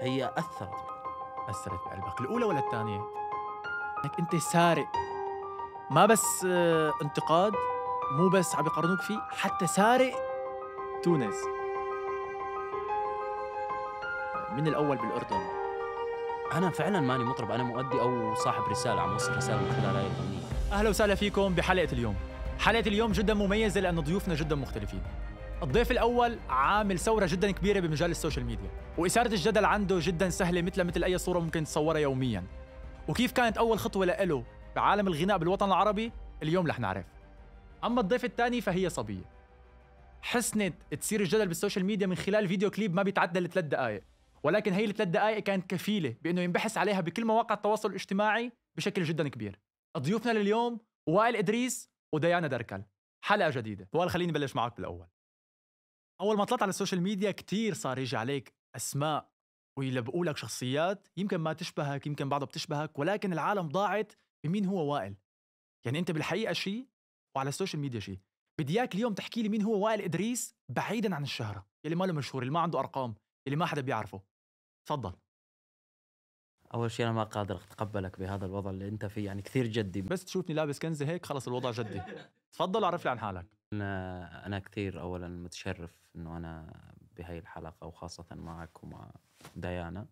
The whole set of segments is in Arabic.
هي أثرت أثرت بقلبك الأولى ولا الثانية؟ إنك أنت سارق ما بس آه، انتقاد مو بس عم يقارنوك فيه حتى سارق تونس من الأول بالأردن أنا فعلا ماني مطرب أنا مؤدي أو صاحب رسالة عم وصل رسالة من خلال هاي الأغنية أهلا وسهلا فيكم بحلقة اليوم حلقة اليوم جدا مميزة لأن ضيوفنا جدا مختلفين الضيف الأول عامل ثورة جدا كبيرة بمجال السوشيال ميديا وإثارة الجدل عنده جدا سهلة مثل مثل أي صورة ممكن تصورها يوميا وكيف كانت أول خطوة لإله بعالم الغناء بالوطن العربي اليوم رح نعرف أما الضيف الثاني فهي صبية حسنت تثير الجدل بالسوشيال ميديا من خلال فيديو كليب ما بيتعدى لثلاث دقائق ولكن هي الثلاث دقائق كانت كفيلة بأنه ينبحث عليها بكل مواقع التواصل الاجتماعي بشكل جدا كبير ضيوفنا لليوم وائل إدريس وديانا دركل حلقة جديدة وائل خليني بلش معك بالأول اول ما طلعت على السوشيال ميديا كتير صار يجي عليك اسماء ويلبقوا لك شخصيات يمكن ما تشبهك يمكن بعضها بتشبهك ولكن العالم ضاعت بمين هو وائل يعني انت بالحقيقه شيء وعلى السوشيال ميديا شيء بدي اياك اليوم تحكي لي مين هو وائل ادريس بعيدا عن الشهره يلي ما له مشهور اللي ما عنده ارقام اللي ما حدا بيعرفه تفضل اول شيء انا ما قادر اتقبلك بهذا الوضع اللي انت فيه يعني كثير جدي بس تشوفني لابس كنزه هيك خلص الوضع جدي تفضل عرف لي عن حالك انا انا كثير اولا متشرف انه انا بهاي الحلقه وخاصه معك ومع ديانا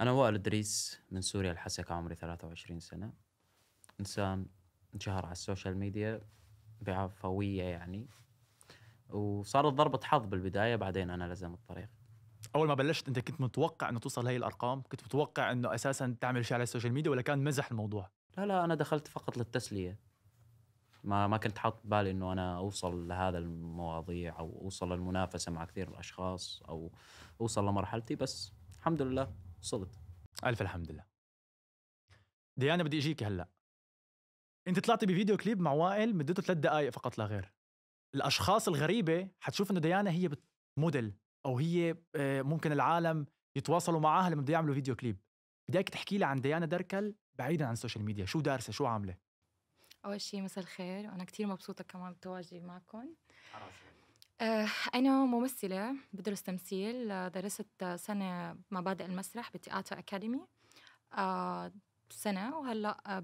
انا وائل ادريس من سوريا الحسكه عمري 23 سنه انسان انشهر على السوشيال ميديا بعفويه يعني وصارت ضربه حظ بالبدايه بعدين انا لزم الطريق اول ما بلشت انت كنت متوقع انه توصل هاي الارقام كنت متوقع انه اساسا تعمل شيء على السوشيال ميديا ولا كان مزح الموضوع لا لا انا دخلت فقط للتسليه ما ما كنت حاط ببالي انه انا اوصل لهذا المواضيع او اوصل للمنافسه مع كثير اشخاص او اوصل لمرحلتي بس الحمد لله وصلت الف الحمد لله ديانا بدي اجيك هلا انت طلعتي بفيديو كليب مع وائل مدته ثلاث دقائق فقط لا غير الاشخاص الغريبه حتشوف انه ديانا هي موديل او هي آه، ممكن العالم يتواصلوا معاها لما بده يعملوا فيديو كليب بدي اياك تحكي لي عن ديانا دركل بعيدا عن السوشيال ميديا شو دارسه شو عامله أول شيء مساء الخير وأنا كتير مبسوطة كمان بتواجدي معكم آه، أنا ممثلة بدرس تمثيل آه، درست سنة مبادئ المسرح بالتياتر أكاديمي آه، سنة وهلأ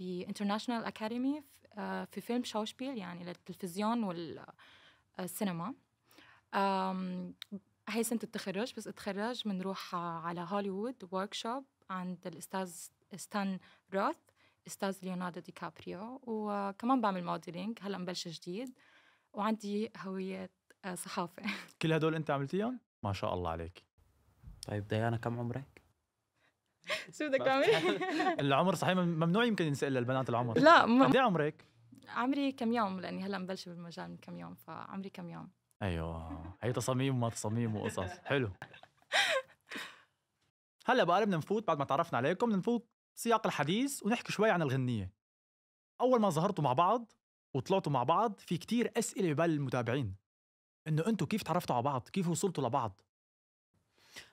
بإنترناشونال أكاديمي في فيلم شوشبيل يعني للتلفزيون والسينما هي سنة التخرج بس اتخرج بنروح على هوليوود ووركشوب عند الأستاذ ستان روث استاذ ليوناردو دي كابريو وكمان بعمل موديلينج هلا مبلش جديد وعندي هويه آه، صحافه كل هدول انت عملتيهم ما شاء الله عليك طيب ديانا كم عمرك شو بدك تعمل العمر صحيح ممنوع يمكن ينسال للبنات العمر لا م... قد إيه عمرك عمري كم يوم لاني هلا مبلشه بالمجال من كم يوم فعمري كم يوم ايوه هي تصاميم وما تصاميم وقصص حلو هلا بقى بدنا نفوت بعد ما تعرفنا عليكم نفوت سياق الحديث ونحكي شوي عن الغنية أول ما ظهرتوا مع بعض وطلعتوا مع بعض في كتير أسئلة ببال المتابعين إنه أنتوا كيف تعرفتوا على بعض كيف وصلتوا لبعض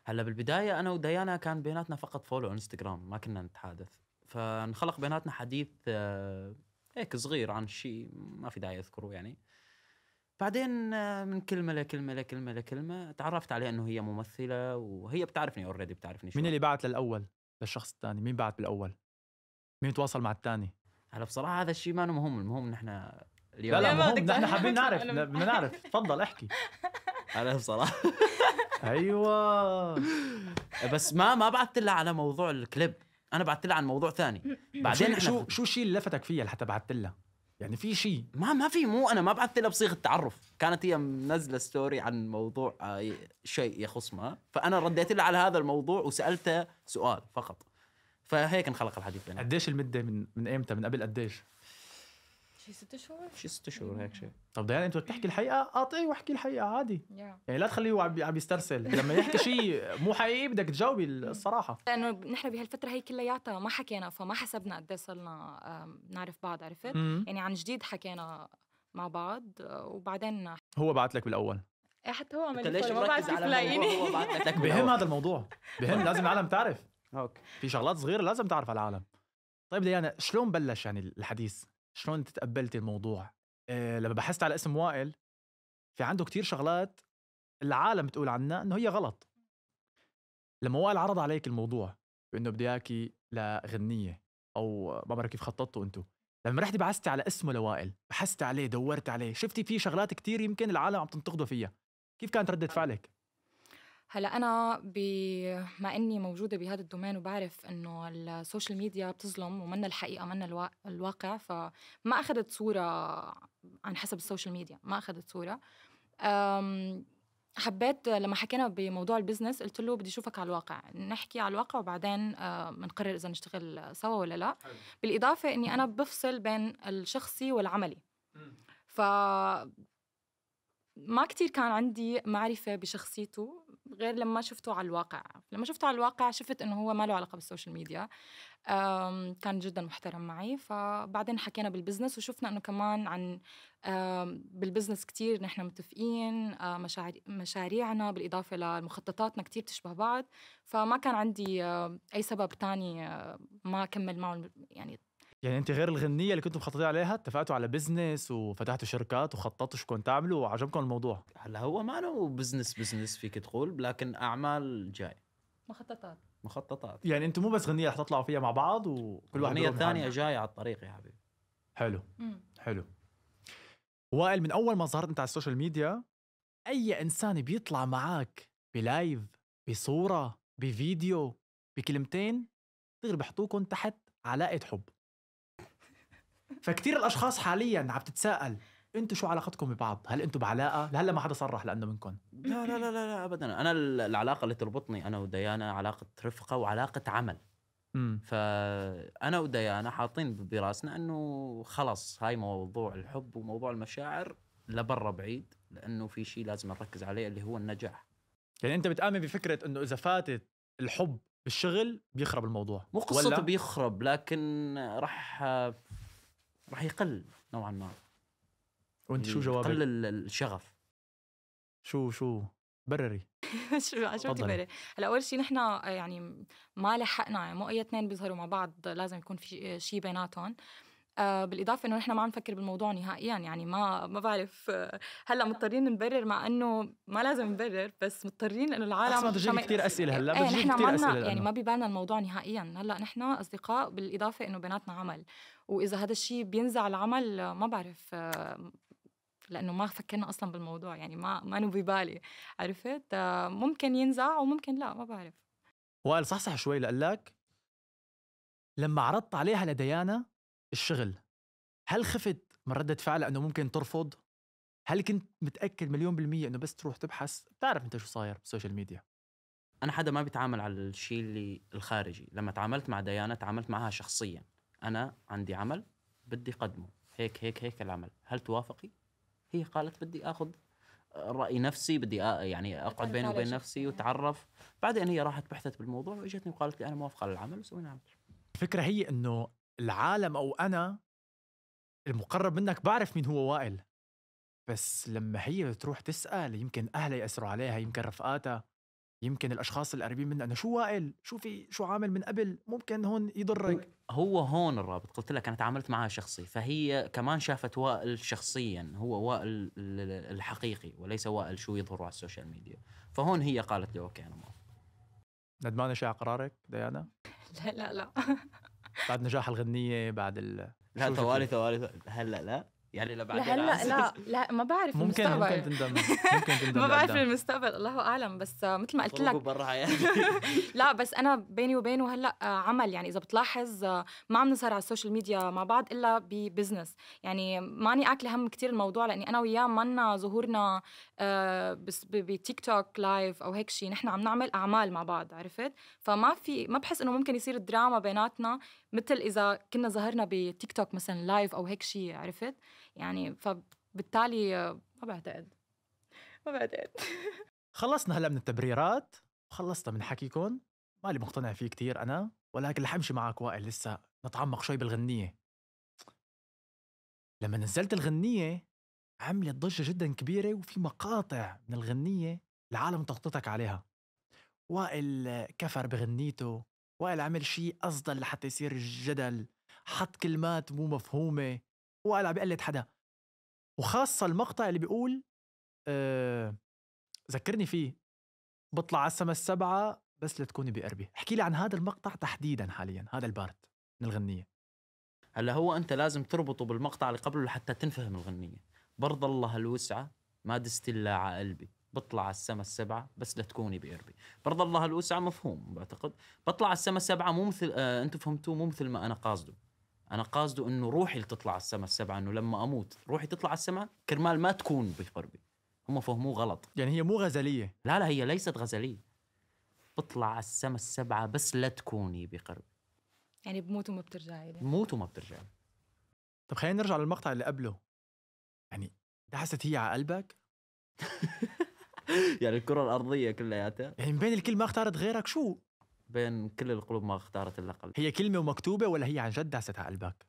هلا بالبداية أنا وديانا كان بيناتنا فقط فولو انستغرام ما كنا نتحادث فانخلق بيناتنا حديث آه، هيك صغير عن شيء ما في داعي أذكره يعني بعدين آه، من كلمة لكلمة لكلمة لكلمة تعرفت عليها إنه هي ممثلة وهي بتعرفني أوريدي بتعرفني شو مين اللي بعت للأول؟ للشخص الثاني مين بعت بالاول مين تواصل مع الثاني هلا بصراحه هذا الشيء ما مهم المهم نحن اليوم لا لا مهم نحن حابين نعرف بدنا نعرف تفضل احكي انا بصراحه ايوه بس ما ما بعثت لها على موضوع الكليب انا بعثت لها عن موضوع ثاني بعدين شو شو الشيء اللي لفتك فيها لحتى بعثت لها يعني في شيء ما ما في مو انا ما بعثت لها بصيغه تعرف كانت هي منزله ستوري عن موضوع آه، شيء يخص ما فانا رديت لها على هذا الموضوع وسالتها سؤال فقط فهيك انخلق الحديث بيننا قديش المده من من ايمتى من قبل قديش شي ست شهور شي ست شهور هيك شيء طب ديان انت بتحكي الحقيقه قاطعي واحكي الحقيقه عادي yeah. يعني لا تخليه عم يسترسل لما يحكي شيء مو حقيقي بدك تجاوبي الصراحه لانه نحن بهالفتره هي كلياتها ما حكينا فما حسبنا قد إيه صرنا نعرف بعض عرفت mm. يعني عن جديد حكينا مع بعض وبعدين هو بعت لك بالاول إيه، حتى هو عمل ليش ما بعت كيف بهم هذا الموضوع بهم لازم العالم تعرف اوكي في شغلات صغيره لازم تعرف على العالم طيب ديانا شلون بلش يعني الحديث شلون تقبلتي الموضوع إيه لما بحثت على اسم وائل في عنده كتير شغلات العالم بتقول عنها انه هي غلط لما وائل عرض عليك الموضوع بانه بدي اياكي لغنيه او ما بعرف كيف خططتوا انتو لما رحتي بعثتي على اسمه لوائل بحثتي عليه دورت عليه شفتي فيه شغلات كتير يمكن العالم عم تنتقده فيها كيف كانت ردة أيوه. فعلك هلا انا بما اني موجوده بهذا الدومين وبعرف انه السوشيال ميديا بتظلم ومنا الحقيقه منا الواقع فما اخذت صوره عن حسب السوشيال ميديا ما اخذت صوره حبيت لما حكينا بموضوع البزنس قلت له بدي اشوفك على الواقع نحكي على الواقع وبعدين بنقرر آه، اذا نشتغل سوا ولا لا حلو. بالاضافه اني انا بفصل بين الشخصي والعملي ف ما كتير كان عندي معرفة بشخصيته غير لما شفته على الواقع لما شفته على الواقع شفت انه هو ما له علاقة بالسوشيال ميديا كان جدا محترم معي فبعدين حكينا بالبزنس وشفنا انه كمان عن بالبزنس كتير نحن متفقين مشاريعنا بالاضافة لمخططاتنا كتير تشبه بعض فما كان عندي اي سبب تاني ما اكمل معه يعني يعني انت غير الغنيه اللي كنتوا مخططين عليها اتفقتوا على بزنس وفتحتوا شركات وخططتوا شو كنت تعملوا وعجبكم الموضوع هلا هو ما له بزنس بزنس فيك تقول لكن اعمال جاي مخططات مخططات يعني انتم مو بس غنيه رح تطلعوا فيها مع بعض وكل واحد غنية ثانية جايه على الطريق يا حبيبي حلو مم. حلو وائل من اول ما ظهرت انت على السوشيال ميديا اي انسان بيطلع معك بلايف بصوره بفيديو بكلمتين دغري بحطوكم تحت علاقه حب فكتير الاشخاص حاليا عم تتساءل انتم شو علاقتكم ببعض؟ هل انتم بعلاقه؟ لهلا ما حدا صرح لانه منكم لا لا لا لا ابدا انا العلاقه اللي تربطني انا وديانا علاقه رفقه وعلاقه عمل امم فانا وديانا حاطين براسنا انه خلص هاي موضوع الحب وموضوع المشاعر لبرا بعيد لانه في شيء لازم نركز عليه اللي هو النجاح يعني انت بتامن بفكره انه اذا فاتت الحب بالشغل بيخرب الموضوع مو قصته بيخرب لكن راح راح يقل نوعا ما وانت شو يعني جوابك؟ قل الشغف شو شو برري شو شو بتبرري؟ هلا اول شيء نحن يعني ما لحقنا يعني مو اي اثنين بيظهروا مع بعض لازم يكون في شيء بيناتهم آه، بالاضافه انه نحن ما عم نفكر بالموضوع نهائيا يعني ما ما بعرف آه، هلا مضطرين نبرر مع انه ما لازم نبرر بس مضطرين انه العالم اصلا بتجيك كثير اسئله هلا إيه، بتجيك كثير اسئله يعني لأنه. يعني ما ببالنا الموضوع نهائيا هلا نحن اصدقاء بالاضافه انه بيناتنا عمل واذا هذا الشيء بينزع العمل آه، ما بعرف لانه ما فكرنا اصلا بالموضوع يعني ما ما ببالي عرفت ممكن ينزع وممكن لا ما بعرف وائل صحصح شوي لقلك لما عرضت عليها لديانا الشغل هل خفت من ردة فعلها انه ممكن ترفض؟ هل كنت متاكد مليون بالميه انه بس تروح تبحث بتعرف انت شو صاير بالسوشيال ميديا؟ انا حدا ما بيتعامل على الشيء اللي الخارجي، لما تعاملت مع ديانا تعاملت معها شخصيا، انا عندي عمل بدي قدمه، هيك هيك هيك العمل، هل توافقي؟ هي قالت بدي اخذ راي نفسي بدي يعني اقعد بيني وبين نفسي واتعرف، بعدين هي راحت بحثت بالموضوع واجتني وقالت لي انا موافقه على العمل وسوينا عمل. الفكره هي انه العالم او انا المقرب منك بعرف مين هو وائل بس لما هي تروح تسال يمكن اهلها ياثروا عليها يمكن رفقاتها يمكن الاشخاص القريبين منها انه شو وائل شو في شو عامل من قبل ممكن هون يضرك هو هون الرابط قلت لك انا تعاملت معها شخصي فهي كمان شافت وائل شخصيا هو وائل الحقيقي وليس وائل شو يظهر على السوشيال ميديا فهون هي قالت لي اوكي انا موافق ندمانه شيء على قرارك ديانا لا لا لا بعد نجاح الغنيه بعد ال... لا طوالي طوالي هلا لا يعني لبعد هلا لا لا ما بعرف ممكن المستقبل. ممكن تندم ممكن تندم ما بعرف المستقبل الله اعلم بس مثل ما قلت لك يعني. لا بس انا بيني وبينه هلا عمل يعني اذا بتلاحظ ما عم نظهر على السوشيال ميديا مع بعض الا ببزنس يعني ماني اكله هم كثير الموضوع لاني انا وياه منا ظهورنا آه، بس بتيك توك لايف او هيك شيء نحن عم نعمل اعمال مع بعض عرفت فما في ما بحس انه ممكن يصير دراما بيناتنا مثل اذا كنا ظهرنا بتيك توك مثلا لايف او هيك شيء عرفت يعني فبالتالي آه، ما بعتقد ما بعتقد خلصنا هلا من التبريرات وخلصنا من حكيكم مالي مقتنع فيه كتير انا ولكن رح امشي معك وائل لسه نتعمق شوي بالغنيه لما نزلت الغنيه عملت ضجه جدا كبيره وفي مقاطع من الغنيه العالم تقطتك عليها وائل كفر بغنيته وائل عمل شيء قصدا لحتى يصير الجدل حط كلمات مو مفهومة وائل عم بيقلد حدا وخاصة المقطع اللي بيقول أه ذكرني فيه بطلع على السما السبعة بس لتكوني بقربي احكي لي عن هذا المقطع تحديدا حاليا هذا البارت من الغنية هلا هو أنت لازم تربطه بالمقطع اللي قبله لحتى تنفهم الغنية برضى الله الوسعة ما دست إلا على قلبي بطلع على السما السبعة بس لتكوني بقربي برضى الله الأوسع مفهوم بعتقد بطلع على السما السبعة مو مثل آه أنتم فهمتوه مو مثل ما أنا قاصده أنا قاصده إنه روحي تطلع على السما السبعة إنه لما أموت روحي تطلع على السما كرمال ما تكون بقربي هم فهموه غلط يعني هي مو غزلية لا لا هي ليست غزلية بطلع على السما السبعة بس لا تكوني بقربي يعني بموت وما بترجعي يعني. بموت وما بترجعي طب خلينا نرجع للمقطع اللي قبله يعني حست هي على قلبك يعني الكره الارضيه كلياتها يعني بين الكل ما اختارت غيرك شو؟ بين كل القلوب ما اختارت الا قلبي هي كلمه ومكتوبه ولا هي عن جد داست على قلبك؟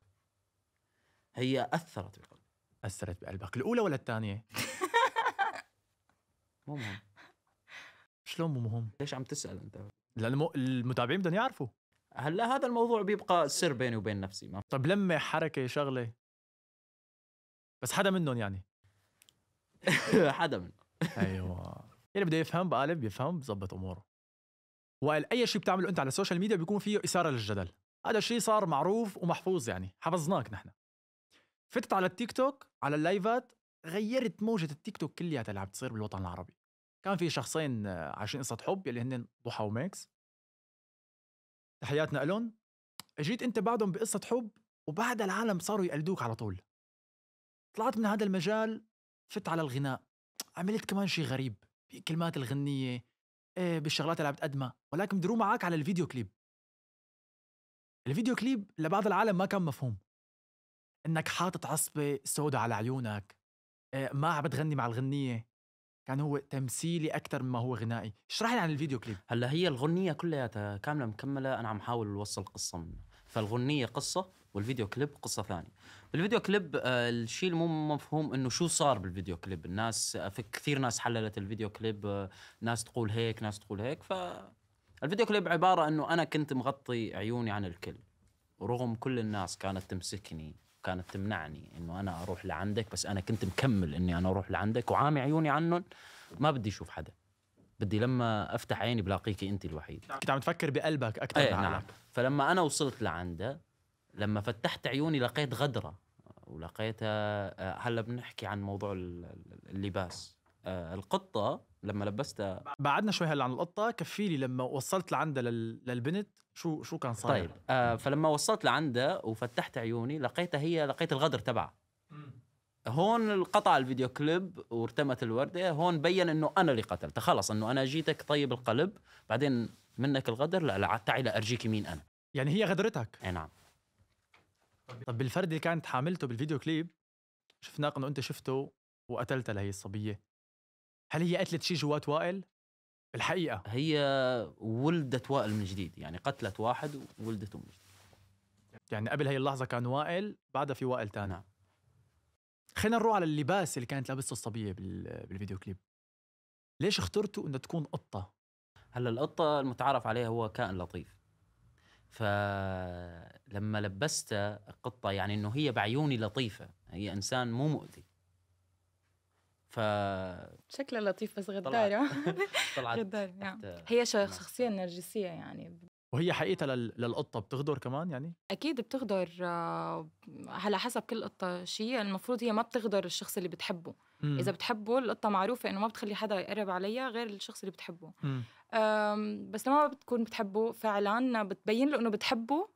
هي اثرت بقلبي اثرت بقلبك، الاولى ولا الثانيه؟ مو مهم شلون مو مهم؟ ليش عم تسال انت؟ لان المتابعين بدهم يعرفوا هلا هذا الموضوع بيبقى سر بيني وبين نفسي ما طب لمة حركه شغله بس حدا منهم يعني حدا منهم ايوه اللي يعني بده يفهم بقالب بيفهم بظبط اموره اي شيء بتعمله انت على السوشيال ميديا بيكون فيه اثاره للجدل هذا الشيء صار معروف ومحفوظ يعني حفظناك نحن فتت على التيك توك على اللايفات غيرت موجه التيك توك كلياتها اللي عم تصير بالوطن العربي كان في شخصين آه، عايشين قصه حب يلي هن ضحى وميكس تحياتنا لهم اجيت انت بعدهم بقصه حب وبعد العالم صاروا يقلدوك على طول طلعت من هذا المجال فت على الغناء عملت كمان شيء غريب بكلمات الغنيه آه، بالشغلات اللي عم تقدمها ولكن بدي معك على الفيديو كليب الفيديو كليب لبعض العالم ما كان مفهوم انك حاطط عصبة سوداء على عيونك آه، ما عم بتغني مع الغنية كان هو تمثيلي اكثر مما هو غنائي اشرح لي عن الفيديو كليب هلا هي الغنية كلياتها كاملة مكملة انا عم حاول اوصل قصة منها فالغنية قصة والفيديو كليب قصه ثانيه الفيديو كليب آه، الشيء المو مفهوم انه شو صار بالفيديو كليب الناس آه، في كثير ناس حللت الفيديو كليب آه، ناس تقول هيك ناس تقول هيك ف الفيديو كليب عباره انه انا كنت مغطي عيوني عن الكل ورغم كل الناس كانت تمسكني كانت تمنعني انه انا اروح لعندك بس انا كنت مكمل اني انا اروح لعندك وعامي عيوني عنهم ما بدي اشوف حدا بدي لما افتح عيني بلاقيكي انت الوحيد كنت عم تفكر بقلبك اكثر ايه نعم فلما انا وصلت لعنده لما فتحت عيوني لقيت غدره ولقيتها آه، آه، هلا بنحكي عن موضوع اللباس آه، القطه لما لبستها بعدنا شوي هلا عن القطه كفيلي لما وصلت لعندها للبنت شو شو كان صاير طيب آه فلما وصلت لعندها وفتحت عيوني لقيتها هي لقيت الغدر تبعها هون قطع الفيديو كليب وارتمت الورده هون بين انه انا اللي قتلت خلص انه انا جيتك طيب القلب بعدين منك الغدر لا لا تعي لارجيك مين انا يعني هي غدرتك اي نعم طب بالفرد اللي كانت حاملته بالفيديو كليب شفناك انه انت شفته وقتلتها لهي الصبيه هل هي قتلت شيء جوات وائل الحقيقه هي ولدت وائل من جديد يعني قتلت واحد وولدته من جديد يعني قبل هي اللحظه كان وائل بعدها في وائل تاني نعم خلينا نروح على اللباس اللي كانت لابسته الصبيه بالفيديو كليب ليش اخترتوا انها تكون قطه هلا القطه المتعارف عليها هو كائن لطيف فلما لبست القطة يعني أنه هي بعيوني لطيفة هي إنسان مو مؤذي ف شكلها لطيف بس غدارة طلعت نعم. هي شخصية نرجسية يعني وهي حقيقة للقطة بتغدر كمان يعني؟ أكيد بتغدر آه، على حسب كل قطة شيء يعني المفروض هي ما بتغدر الشخص اللي بتحبه مم. اذا بتحبه القطه معروفه انه ما بتخلي حدا يقرب عليها غير الشخص اللي بتحبه بس لما بتكون بتحبه فعلا بتبين له انه بتحبه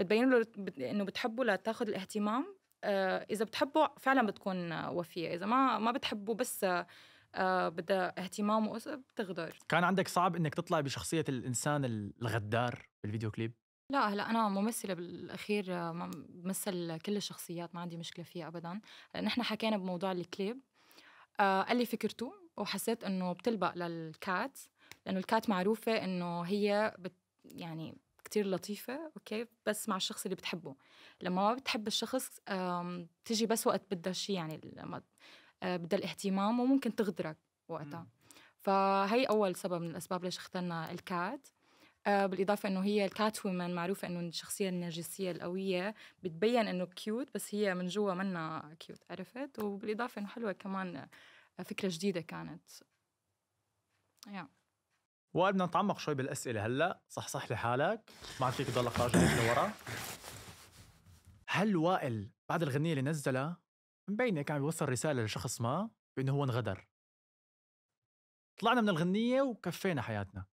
بتبين له انه بتحبه لتاخذ الاهتمام آه، اذا بتحبه فعلا بتكون وفيه اذا ما ما بتحبه بس آه، آه، بدها اهتمام بتغدر كان عندك صعب انك تطلع بشخصيه الانسان الغدار بالفيديو كليب لا هلا انا ممثله بالاخير بمثل كل الشخصيات ما عندي مشكله فيها ابدا نحن حكينا بموضوع الكليب آه، قال لي فكرته وحسيت انه بتلبق للكات لانه الكات معروفه انه هي بت يعني كتير لطيفة أوكي بس مع الشخص اللي بتحبه لما ما بتحب الشخص بتجي بس وقت بدها شيء يعني لما آه، بدها الاهتمام وممكن تغدرك وقتها فهي أول سبب من الأسباب ليش اخترنا الكات آه، بالاضافه انه هي الكات وومن معروفه انه الشخصيه النرجسيه القويه بتبين انه كيوت بس هي من جوا منا كيوت عرفت وبالاضافه انه حلوه كمان آه، فكره جديده كانت يا yeah. وائل بدنا نتعمق شوي بالاسئله هلا صح صح لحالك ما عاد فيك تضلك راجع لورا هل وائل بعد الغنيه اللي نزلها مبينه كان بيوصل رساله لشخص ما بانه هو انغدر طلعنا من الغنيه وكفينا حياتنا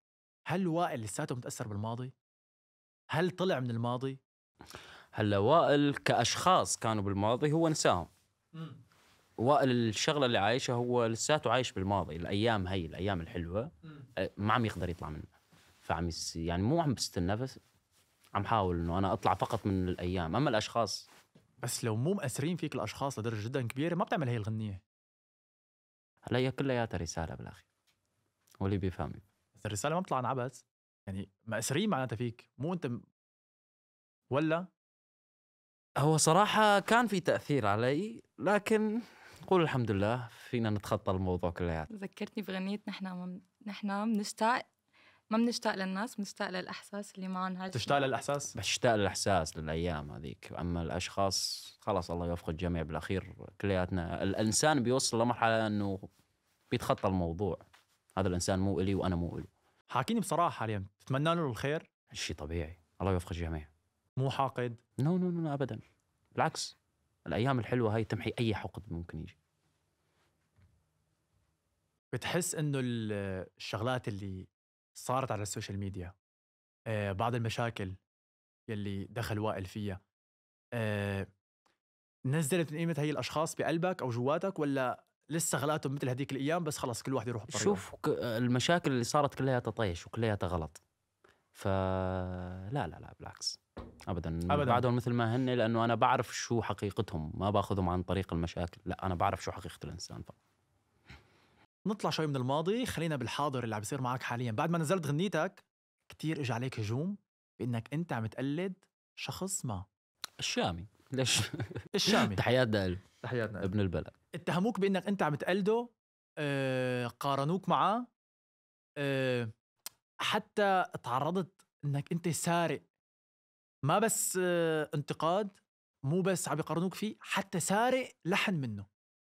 هل وائل لساته متاثر بالماضي؟ هل طلع من الماضي؟ هلا وائل كاشخاص كانوا بالماضي هو نساهم وائل الشغله اللي عايشها هو لساته عايش بالماضي الايام هي الايام الحلوه أه، ما عم يقدر يطلع منها فعم يعني مو عم بستنى بس عم حاول انه انا اطلع فقط من الايام اما الاشخاص بس لو مو مأثرين فيك الاشخاص لدرجه جدا كبيره ما بتعمل هي الغنيه هلا هي كلياتها رساله بالاخير واللي بيفهم بس الرساله ما بتطلع عن عبث يعني مأسرين معناتها فيك مو انت ولا هو صراحة كان في تأثير علي لكن نقول الحمد لله فينا نتخطى الموضوع كلياته يعني. ذكرتني بغنية نحن مم... نحن بنشتاق ما بنشتاق للناس بنشتاق للأحساس اللي ما عنها تشتاق للأحساس؟ بشتاق للأحساس للأيام هذيك أما الأشخاص خلاص الله يوفق الجميع بالأخير كلياتنا الإنسان بيوصل لمرحلة أنه بيتخطى الموضوع هذا الانسان مو الي وانا مو الي حاكيني بصراحه حاليا تتمنى له الخير شيء طبيعي الله يوفق الجميع مو حاقد نو نو نو ابدا بالعكس الايام الحلوه هاي تمحي اي حقد ممكن يجي بتحس انه الشغلات اللي صارت على السوشيال ميديا آه، بعض المشاكل يلي دخل وائل فيها آه، نزلت من قيمه هي الاشخاص بقلبك او جواتك ولا لسه غلاتهم مثل هذيك الايام بس خلاص كل واحد يروح بطريقه شوف المشاكل اللي صارت كلها طيش وكلها غلط فلا لا لا بالعكس ابدا ابدا بعدهم مثل ما هن لانه انا بعرف شو حقيقتهم ما باخذهم عن طريق المشاكل لا انا بعرف شو حقيقه الانسان فقط نطلع شوي من الماضي خلينا بالحاضر اللي عم بيصير معك حاليا بعد ما نزلت غنيتك كتير اجى عليك هجوم بانك انت عم تقلد شخص ما الشامي ليش الشامي تحياتنا دال تحياتنا ابن البلد اتهموك بانك انت عم تقلده آه قارنوك معاه آه حتى تعرضت انك انت سارق ما بس آه انتقاد مو بس عم يقارنوك فيه حتى سارق لحن منه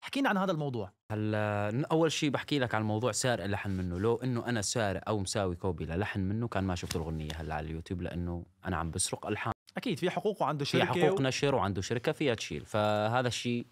حكينا عن هذا الموضوع هلا اول شيء بحكي لك عن موضوع سارق لحن منه لو انه انا سارق او مساوي كوبي للحن منه كان ما شفت الاغنيه هلا على اليوتيوب لانه انا عم بسرق الحان اكيد في حقوق وعنده شركه في حقوق و... نشر وعنده شركه فيها تشيل فهذا الشيء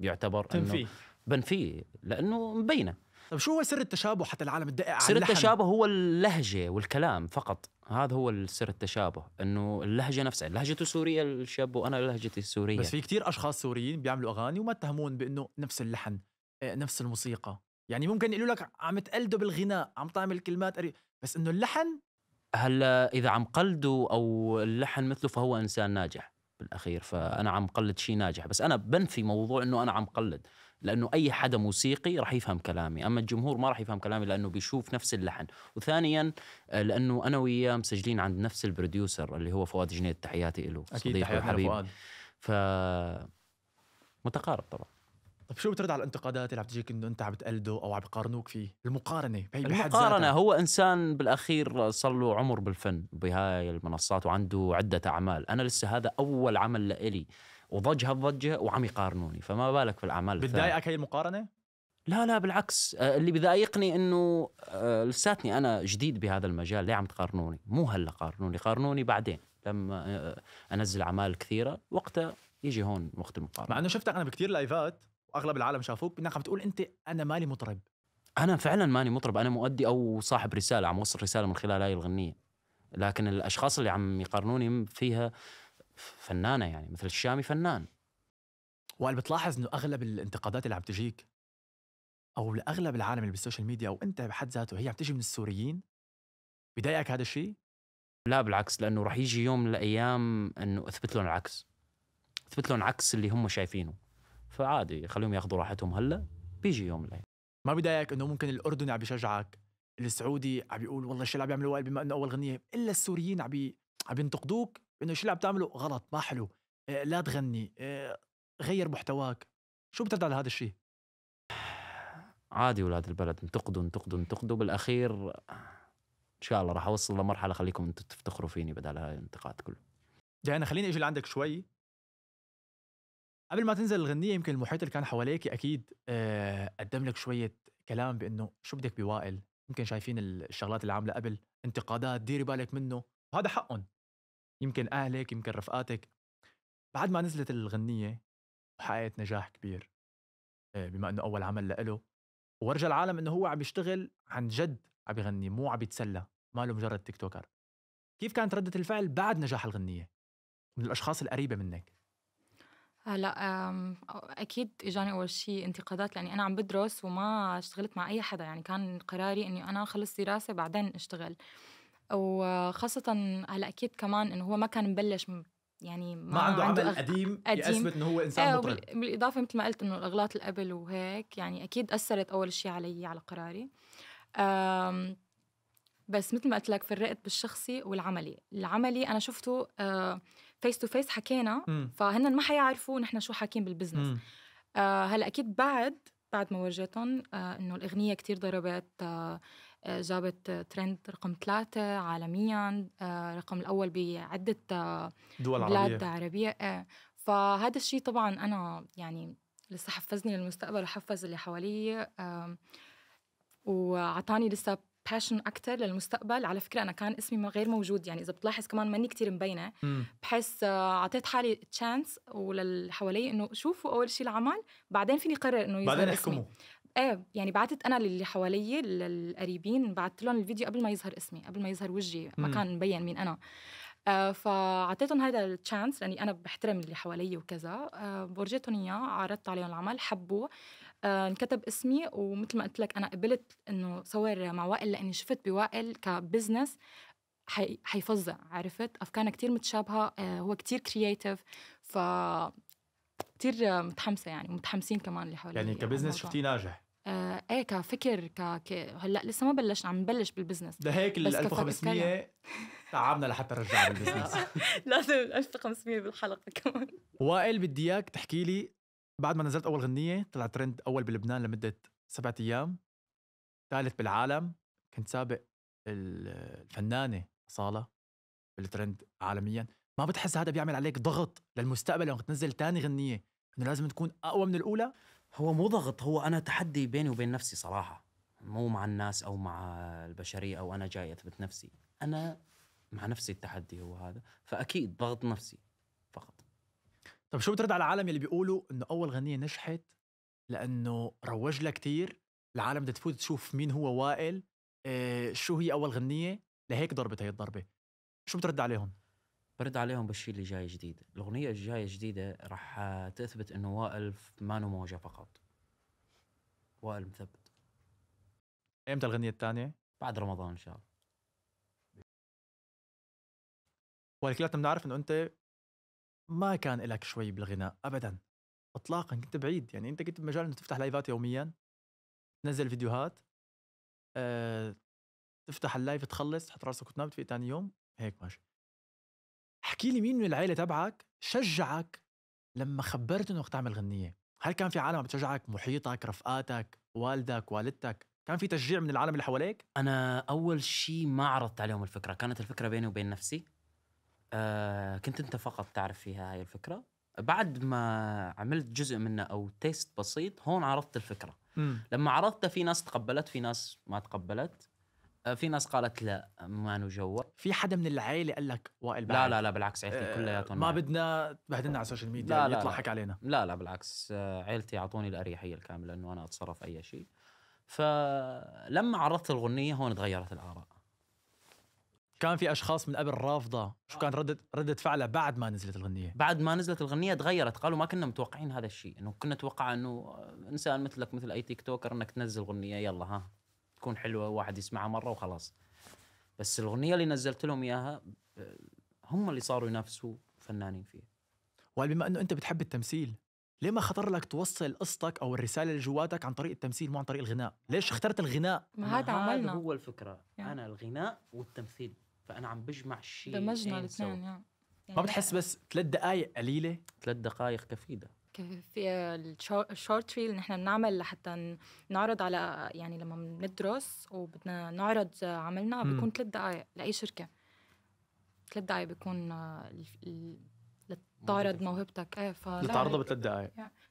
يعتبر تنفيه بنفيه لانه مبينه طيب شو هو سر التشابه حتى العالم الدقيق سر التشابه هو اللهجه والكلام فقط هذا هو سر التشابه انه اللهجه نفسها لهجته سوريه الشاب وانا لهجتي سوريه بس في كتير اشخاص سوريين بيعملوا اغاني وما اتهمون بانه نفس اللحن آه، نفس الموسيقى يعني ممكن يقولوا لك عم تقلده بالغناء عم تعمل كلمات قريب بس انه اللحن هلا اذا عم قلده او اللحن مثله فهو انسان ناجح بالاخير فانا عم قلد شيء ناجح بس انا بنفي موضوع انه انا عم قلد لانه اي حدا موسيقي راح يفهم كلامي اما الجمهور ما راح يفهم كلامي لانه بيشوف نفس اللحن وثانيا آه، لانه انا وياه مسجلين عند نفس البروديوسر اللي هو فؤاد جنيد تحياتي له صديقي وحبيبي ف متقارب طبعا طيب شو بترد على الانتقادات اللي عم تجيك انه انت عم تقلده او عم بقارنوك فيه؟ المقارنه بحد المقارنه هو انسان بالاخير صار له عمر بالفن بهاي المنصات وعنده عده اعمال، انا لسه هذا اول عمل لإلي وضج هالضجه وعم يقارنوني فما بالك في الاعمال بتضايقك هي المقارنه؟ لا لا بالعكس آه، اللي بضايقني انه آه، لساتني انا جديد بهذا المجال ليه عم تقارنوني مو هلا قارنوني قارنوني بعدين لما آه، انزل اعمال كثيره وقتها يجي هون وقت المقارنه مع انه شفتك انا بكثير لايفات واغلب العالم شافوك بانك عم تقول انت انا مالي مطرب انا فعلا ماني مطرب انا مؤدي او صاحب رساله عم اوصل رساله من خلال هاي الغنيه لكن الاشخاص اللي عم يقارنوني فيها فنانه يعني مثل الشامي فنان وهل بتلاحظ انه اغلب الانتقادات اللي عم تجيك او لاغلب العالم اللي بالسوشيال ميديا او انت بحد ذاته هي عم تجي من السوريين بضايقك هذا الشيء لا بالعكس لانه راح يجي يوم من الايام انه اثبت لهم العكس اثبت لهم عكس اللي هم شايفينه فعادي خليهم ياخذوا راحتهم هلا بيجي يوم من ما بضايقك انه ممكن الاردن عم بيشجعك السعودي عم بيقول والله الشيء اللي عم بيعملوه بما انه اول غنيه الا السوريين عم عم ينتقدوك انه الشيء اللي عم تعمله غلط ما حلو آه، لا تغني آه، غير محتواك شو بترد على هذا الشيء؟ عادي ولاد البلد انتقدوا انتقدوا انتقدوا بالاخير ان شاء الله راح اوصل لمرحله خليكم انتم تفتخروا فيني بدل هاي الانتقاد كله يعني خليني اجي لعندك شوي قبل ما تنزل الغنيه يمكن المحيط اللي كان حواليك اكيد آه قدم لك شويه كلام بانه شو بدك بوائل يمكن شايفين الشغلات اللي عامله قبل انتقادات ديري بالك منه وهذا حقهم يمكن اهلك يمكن رفقاتك بعد ما نزلت الغنيه وحققت نجاح كبير آه بما انه اول عمل لإله ورجى العالم انه هو عم يشتغل عن جد عم يغني مو عم يتسلى ماله مجرد تيك توكر كيف كانت ردة الفعل بعد نجاح الغنية من الأشخاص القريبة منك هلا اكيد اجاني اول شيء انتقادات لاني انا عم بدرس وما اشتغلت مع اي حدا يعني كان قراري اني انا اخلص دراسه بعدين اشتغل وخاصه هلا اكيد كمان انه هو ما كان مبلش يعني ما, ما عنده, عنده عمل أغ... قديم, قديم يثبت انه هو انسان آه مطرب بالاضافه مثل ما قلت انه الاغلاط اللي قبل وهيك يعني اكيد اثرت اول شيء علي على قراري بس مثل ما قلت لك فرقت بالشخصي والعملي العملي انا شفته آه فيس تو فيس حكينا فهن ما حيعرفوا نحن شو حاكين بالبزنس آه هلا اكيد بعد بعد ما ورجيتهم آه انه الاغنيه كتير ضربت آه, آه، جابت آه، ترند رقم ثلاثة عالميا آه رقم الأول بعدة آه دول بلاد عربية, عربية. آه فهذا الشيء طبعا أنا يعني لسه حفزني للمستقبل وحفز اللي حواليه آه وعطاني لسه باشن اكثر للمستقبل على فكره انا كان اسمي غير موجود يعني اذا بتلاحظ كمان ماني كتير مبينه بحس آه، اعطيت حالي تشانس وللحوالي انه شوفوا اول شيء العمل بعدين فيني قرر انه بعدين احكموا ايه يعني بعثت انا للي حوالي للقريبين بعثت لهم الفيديو قبل ما يظهر اسمي قبل ما يظهر وجهي ما كان مبين مين انا آه فاعطيتهم هذا التشانس لاني انا بحترم اللي حوالي وكذا آه ورجيتهم اياه عرضت عليهم العمل حبوه آه انكتب اسمي ومثل ما قلت لك انا قبلت انه صور مع وائل لاني شفت بوائل كبزنس حي... حيفظع عرفت افكارنا كتير متشابهه آه هو كتير كرييتيف ف كثير متحمسه يعني ومتحمسين كمان اللي حوالي يعني كبزنس شفتيه ناجح آه ايه كفكر ك... ك... هلا لسه ما بلشنا عم نبلش بالبزنس لهيك ال 1500 تعبنا لحتى رجعنا بالبزنس لازم 1500 بالحلقه كمان وائل بدي اياك تحكي لي بعد ما نزلت اول غنيه طلع ترند اول بلبنان لمده سبعة ايام ثالث بالعالم كنت سابق الفنانه صاله بالترند عالميا ما بتحس هذا بيعمل عليك ضغط للمستقبل لما تنزل ثاني غنيه انه لازم تكون اقوى من الاولى هو مو ضغط هو انا تحدي بيني وبين نفسي صراحه مو مع الناس او مع البشريه او انا جاي اثبت نفسي انا مع نفسي التحدي هو هذا فاكيد ضغط نفسي طب شو بترد على العالم اللي بيقولوا انه اول غنيه نجحت لانه روج لها كثير العالم بدها تفوت تشوف مين هو وائل إيه شو هي اول غنيه لهيك ضربت هي الضربه شو بترد عليهم برد عليهم بالشيء اللي جاي جديد الاغنيه الجايه جديده راح تثبت انه وائل ما موجه فقط وائل مثبت امتى الغنيه الثانيه بعد رمضان ان شاء الله والكلاتنا بنعرف انه انت ما كان لك شوي بالغناء ابدا اطلاقا كنت بعيد يعني انت كنت بمجال انه تفتح لايفات يوميا تنزل فيديوهات أه تفتح اللايف تخلص تحط راسك وتنام تفيق ثاني يوم هيك ماشي احكي لي مين من العيله تبعك شجعك لما خبرت انه تعمل غنيه هل كان في عالم عم بتشجعك محيطك رفقاتك والدك والدتك كان في تشجيع من العالم اللي حواليك انا اول شيء ما عرضت عليهم الفكره كانت الفكره بيني وبين نفسي آه كنت انت فقط تعرف فيها هاي الفكره بعد ما عملت جزء منه او تيست بسيط هون عرضت الفكره م. لما عرضتها في ناس تقبلت في ناس ما تقبلت آه، في ناس قالت لا ما نجوا في حدا من العائله قال لك وائل لا لا لا بالعكس عائلتي أه كلياتهم ما بدنا تبهدلنا على السوشيال ميديا لا يطلع لا حك علينا لا لا بالعكس آه، عائلتي اعطوني الاريحيه الكامله انه انا اتصرف اي شيء فلما عرضت الغنيه هون تغيرت الاراء كان في اشخاص من قبل رافضه شو كان رده رده فعلها بعد ما نزلت الغنيه بعد ما نزلت الغنيه تغيرت قالوا ما كنا متوقعين هذا الشيء انه كنا نتوقع انه انسان مثلك مثل اي تيك توكر انك تنزل اغنيه يلا ها تكون حلوه واحد يسمعها مره وخلاص بس الاغنيه اللي نزلت لهم اياها هم اللي صاروا ينافسوا فنانين فيها وبما انه انت بتحب التمثيل ليه ما خطر لك توصل قصتك او الرساله اللي جواتك عن طريق التمثيل مو عن طريق الغناء؟ ليش اخترت الغناء؟ ما هذا عملنا هو الفكره يعني. انا الغناء والتمثيل فانا عم بجمع الشيء دمجنا الاثنين يعني ما بتحس بس ثلاث دقائق قليله ثلاث دقائق كفيده في الشورت ريل نحن بنعمل لحتى نعرض على يعني لما بندرس وبدنا نعرض عملنا بيكون ثلاث دقائق لاي شركه ثلاث دقائق بيكون لتعرض موهبتك ايه ف لتعرضها بثلاث دقائق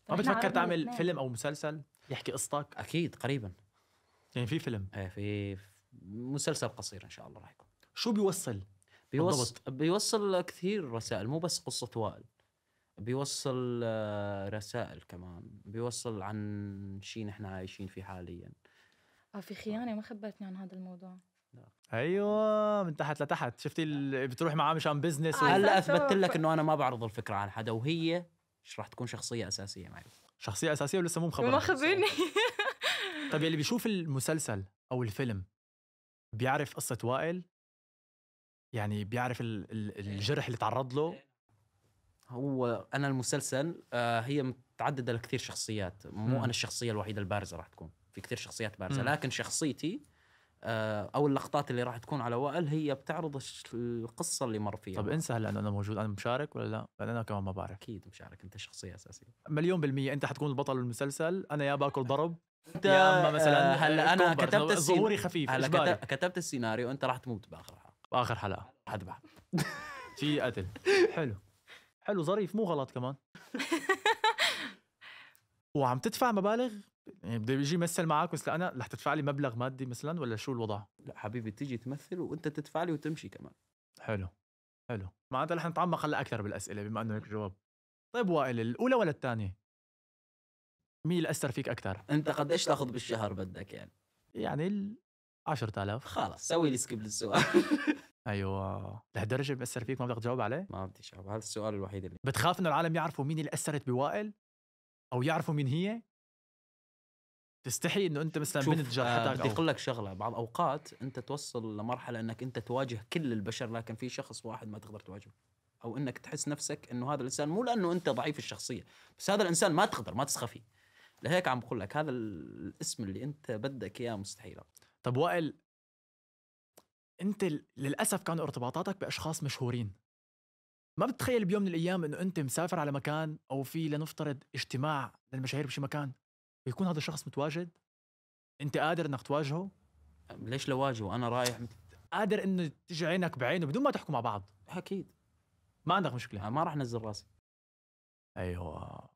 ما بتفكر تعمل فيلم او مسلسل يحكي قصتك اكيد قريبا يعني في فيلم ايه في مسلسل قصير ان شاء الله راح يكون شو بيوصل؟ بيوصل بيوصل كثير رسائل مو بس قصه وائل بيوصل آه، رسائل كمان بيوصل عن شيء نحن عايشين فيه حاليا اه في خيانه ما خبرتني عن هذا الموضوع لا. ايوه من تحت لتحت شفتي آه. بتروح معاه مشان بزنس آه، هلا اثبتت لك انه انا ما بعرض الفكره عن حدا وهي مش رح تكون شخصيه اساسيه معي شخصيه اساسيه ولسه مو مخبرني ما خبرني طيب اللي بيشوف المسلسل او الفيلم بيعرف قصه وائل يعني بيعرف إيه. الجرح اللي تعرض له إيه. هو انا المسلسل آه، هي متعدده لكثير شخصيات مو انا الشخصيه الوحيده البارزه راح تكون في كثير شخصيات بارزه لكن شخصيتي آه، او اللقطات اللي راح تكون على وائل هي بتعرض القصه اللي مر فيها طب انسى هلا انه انا موجود انا مشارك ولا لا؟ لان انا كمان ما بعرف اكيد مشارك انت شخصيه اساسيه مليون بالمية انت حتكون البطل بالمسلسل انا يا باكل ضرب يا اما مثلا آه، هلا انا كتبت ظهوري خفيف هلا كتبت السيناريو انت راح تموت باخر باخر حلقه حذبح شيء قتل حلو حلو ظريف مو غلط كمان وعم تدفع مبالغ يعني بده يجي يمثل معك مثل انا رح تدفع لي مبلغ مادي مثلا ولا شو الوضع؟ لا حبيبي تيجي تمثل وانت تدفع لي وتمشي كمان حلو حلو معناتها رح نتعمق هلا اكثر بالاسئله بما انه هيك جواب طيب وائل الاولى ولا الثانيه؟ مين اللي اثر فيك اكثر؟ انت قد ايش تاخذ بالشهر بدك يعني؟ يعني 10000 خلاص سوي لي سكيب للسؤال ايوه لهالدرجه بأثر فيك ما بدك تجاوب عليه؟ ما بدي اجاوب هذا السؤال الوحيد اللي بتخاف انه العالم يعرفوا مين اللي اثرت بوائل؟ او يعرفوا مين هي؟ تستحي انه انت مثلا بنت جرحتك آه، بدي اقول لك شغله بعض اوقات انت توصل لمرحله انك انت تواجه كل البشر لكن في شخص واحد ما تقدر تواجهه او انك تحس نفسك انه هذا الانسان مو لانه انت ضعيف الشخصيه بس هذا الانسان ما تقدر ما تسخى فيه لهيك عم بقول لك هذا الاسم اللي انت بدك اياه مستحيل طب وائل انت للاسف كانوا ارتباطاتك باشخاص مشهورين ما بتتخيل بيوم من الايام انه انت مسافر على مكان او في لنفترض اجتماع للمشاهير بشي مكان ويكون هذا الشخص متواجد انت قادر انك تواجهه ليش لو واجهه انا رايح مت... قادر انه تجي عينك بعينه بدون ما تحكوا مع بعض اكيد ما عندك مشكله ما راح انزل راسي ايوه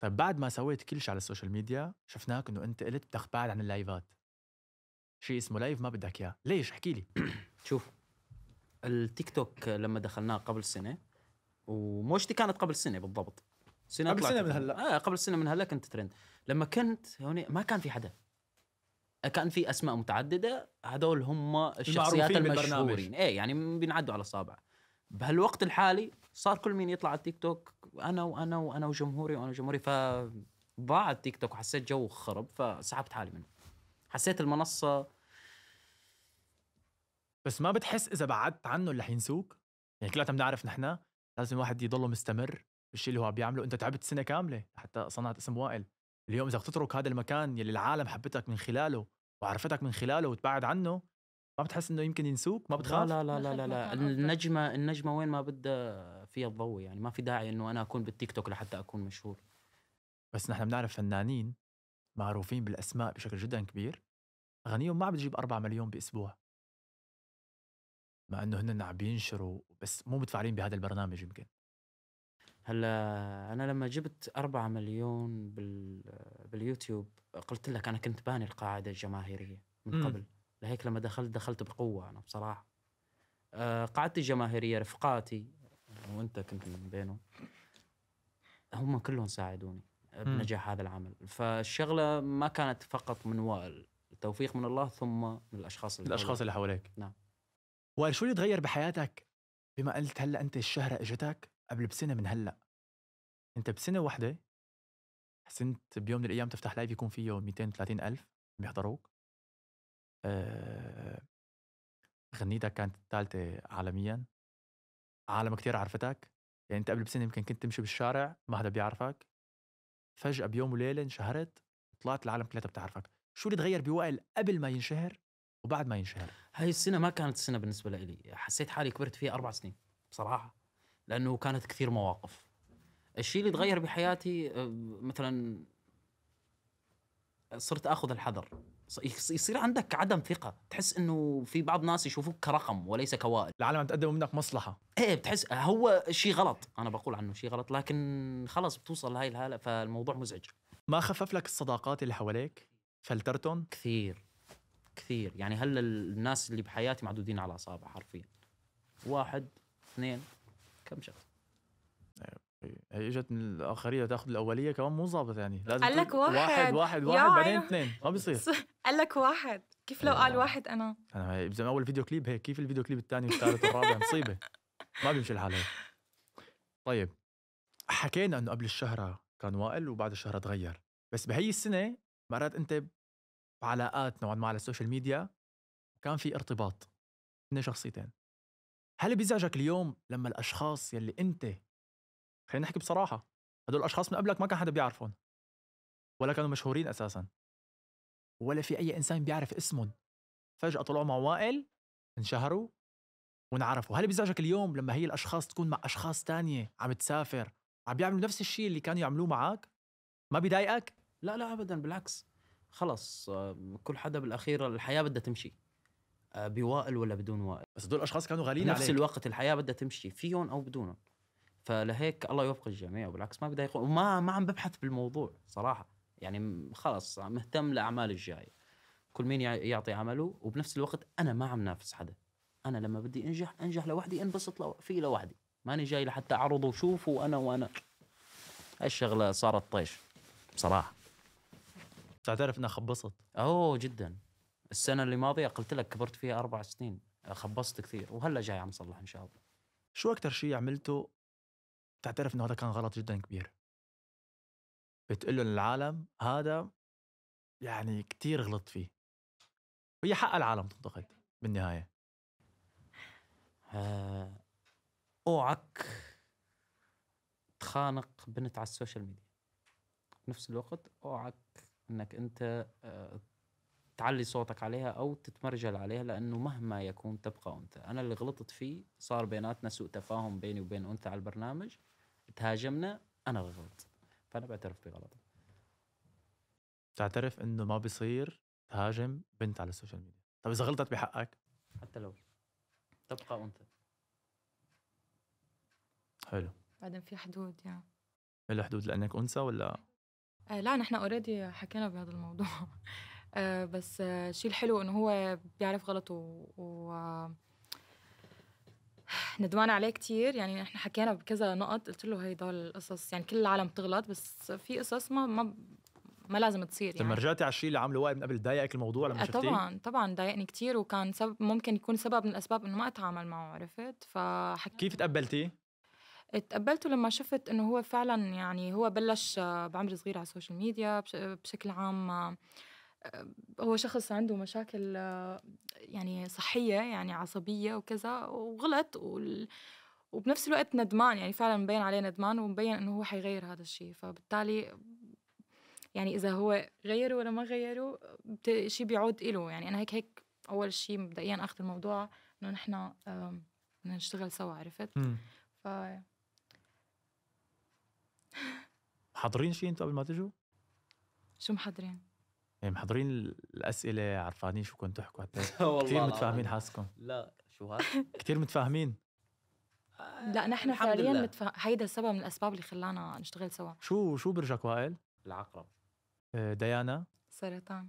طيب بعد ما سويت كل شيء على السوشيال ميديا شفناك انه انت قلت بدك عن اللايفات شيء اسمه لايف ما بدك اياه ليش احكي لي شوف التيك توك لما دخلناه قبل سنه وموجتي كانت قبل سنه بالضبط سنه قبل سنه من هلا اه قبل سنه من هلا كنت ترند لما كنت هون ما كان في حدا كان في اسماء متعدده هذول هم الشخصيات المشهورين ايه يعني بينعدوا على اصابع بهالوقت الحالي صار كل مين يطلع على التيك توك انا وانا وانا وجمهوري وانا وجمهوري فضاع التيك توك وحسيت جو خرب فسحبت حالي منه حسيت المنصه بس ما بتحس اذا بعدت عنه اللي حينسوك يعني كلنا بنعرف نحن لازم الواحد يضله مستمر بالشيء اللي هو بيعمله انت تعبت سنه كامله حتى صنعت اسم وائل اليوم اذا تترك هذا المكان يلي العالم حبتك من خلاله وعرفتك من خلاله وتبعد عنه ما بتحس انه يمكن ينسوك ما بتخاف لا لا لا لا, لا. النجمه النجمه وين ما بدها فيها الضوء يعني ما في داعي انه انا اكون بالتيك توك لحتى اكون مشهور بس نحن بنعرف فنانين معروفين بالاسماء بشكل جدا كبير غنيهم ما عم بتجيب 4 مليون باسبوع مع انه هن عم بينشروا بس مو متفاعلين بهذا البرنامج يمكن هلا انا لما جبت 4 مليون بال... باليوتيوب قلت لك انا كنت باني القاعده الجماهيريه من م. قبل لهيك لما دخلت دخلت بقوه انا بصراحه آه، قاعدتي الجماهيريه رفقاتي وانت كنت من بينهم هم كلهم ساعدوني بنجاح هذا العمل فالشغله ما كانت فقط من وائل توفيق من الله ثم من الاشخاص اللي الاشخاص اللي حواليك نعم وشو اللي تغير بحياتك بما قلت هلا انت الشهره اجتك قبل بسنه من هلا انت بسنه واحده حسنت بيوم من الايام تفتح لايف يكون فيه 230 الف بيحضروك أه... غنيتك كانت الثالثه عالميا عالم كتير عرفتك يعني انت قبل بسنه يمكن كنت تمشي بالشارع ما حدا بيعرفك فجاه بيوم وليله انشهرت طلعت العالم كلها بتعرفك شو اللي تغير بوائل قبل ما ينشهر وبعد ما ينشهر هاي السنه ما كانت سنه بالنسبه لي حسيت حالي كبرت فيها اربع سنين بصراحه لانه كانت كثير مواقف الشيء اللي تغير بحياتي مثلا صرت اخذ الحذر يصير عندك عدم ثقه تحس انه في بعض الناس يشوفوك كرقم وليس كوائل العالم عم تقدم منك مصلحه ايه بتحس هو شيء غلط انا بقول عنه شيء غلط لكن خلص بتوصل لهي الهاله فالموضوع مزعج ما خفف لك الصداقات اللي حواليك فلترتهم؟ كثير كثير يعني هلا الناس اللي بحياتي معدودين على اصابع حرفيا واحد اثنين كم شخص هي اجت من الاخريه تاخذ الاوليه كمان مو ظابط يعني لازم قال لك واحد واحد واحد, واحد بعدين اثنين ما بيصير قال لك واحد كيف لو أيوة. قال واحد انا انا زي اول فيديو كليب هيك كيف الفيديو كليب الثاني والثالث والرابع مصيبه ما بيمشي الحال هيك طيب حكينا انه قبل الشهره كان وائل وبعد الشهره تغير بس بهي السنه مرات انت بعلاقات نوعا ما على السوشيال ميديا كان في ارتباط بين شخصيتين هل بيزعجك اليوم لما الاشخاص يلي انت خلينا نحكي بصراحه هدول الاشخاص من قبلك ما كان حدا بيعرفهم ولا كانوا مشهورين اساسا ولا في اي انسان بيعرف اسمهم فجاه طلعوا مع وائل انشهروا ونعرفوا هل بيزعجك اليوم لما هي الاشخاص تكون مع اشخاص تانية عم تسافر عم بيعملوا نفس الشيء اللي كانوا يعملوه معك ما بيضايقك لا لا ابدا بالعكس خلص آه، كل حدا بالاخير الحياه بدها تمشي آه، بوائل ولا بدون وائل بس دول الاشخاص كانوا غاليين نفس عليك. الوقت الحياه بدها تمشي فيهم او بدونهم فلهيك الله يوفق الجميع وبالعكس ما بدي وما ما عم ببحث بالموضوع صراحه يعني خلص مهتم لاعمالي الجايه كل مين يعطي عمله وبنفس الوقت انا ما عم نافس حدا انا لما بدي انجح انجح لوحدي انبسط لو في لوحدي ماني جاي لحتى اعرض وشوف وانا وانا هالشغله صارت طيش بصراحه تعترف انها خبصت اوه جدا السنه اللي ماضيه قلت لك كبرت فيها اربع سنين خبصت كثير وهلا جاي عم صلح ان شاء الله شو اكثر شيء عملته تعترف انه هذا كان غلط جدا كبير بتقول له للعالم هذا يعني كثير غلط فيه هي حق العالم تنتقد بالنهايه آه، اوعك تخانق بنت على السوشيال ميديا بنفس الوقت اوعك انك انت آه، تعلي صوتك عليها او تتمرجل عليها لانه مهما يكون تبقى انثى، انا اللي غلطت فيه صار بيناتنا سوء تفاهم بيني وبين انثى على البرنامج تهاجمنا انا اللي غلطت فانا بعترف بغلطي تعترف انه ما بيصير تهاجم بنت على السوشيال ميديا، طب اذا غلطت بحقك حتى لو تبقى انثى حلو بعدين في حدود يعني الحدود حدود لانك انثى ولا آه لا نحن اوريدي حكينا بهذا الموضوع آه بس آه الشيء الحلو انه هو بيعرف غلطه و, و... ندمان عليه كتير يعني نحن حكينا بكذا نقط قلت له هي دول القصص يعني كل العالم بتغلط بس في قصص ما ما ما لازم تصير طيب، يعني لما رجعتي على الشيء اللي عامله وائل من قبل ضايقك الموضوع لما آه، شفتيه؟ طبعا طبعا ضايقني كثير وكان سبب ممكن يكون سبب من الاسباب انه ما اتعامل معه عرفت فحكيت كيف تقبلتيه؟ اتقبلته لما شفت انه هو فعلا يعني هو بلش آه، بعمر صغير على السوشيال آه، ميديا بشكل عام آه، هو شخص عنده مشاكل يعني صحية يعني عصبية وكذا وغلط وبنفس الوقت ندمان يعني فعلا مبين عليه ندمان ومبين انه هو حيغير هذا الشيء فبالتالي يعني اذا هو غيره ولا ما غيره شيء بيعود إله يعني انا هيك هيك اول شيء مبدئيا اخذ الموضوع انه نحن بدنا نشتغل سوا عرفت؟ ف حاضرين شيء انتوا قبل ما تجوا؟ شو محضرين؟ يعني محضرين الاسئله عرفانين شو كنتوا تحكوا حتى كثير متفاهمين حاسكم لا شو هذا؟ كثير متفاهمين لا آه، نحن فعليا متفا... هيدا سبب من الاسباب اللي خلانا نشتغل سوا شو شو برجك وائل؟ العقرب آه، ديانا سرطان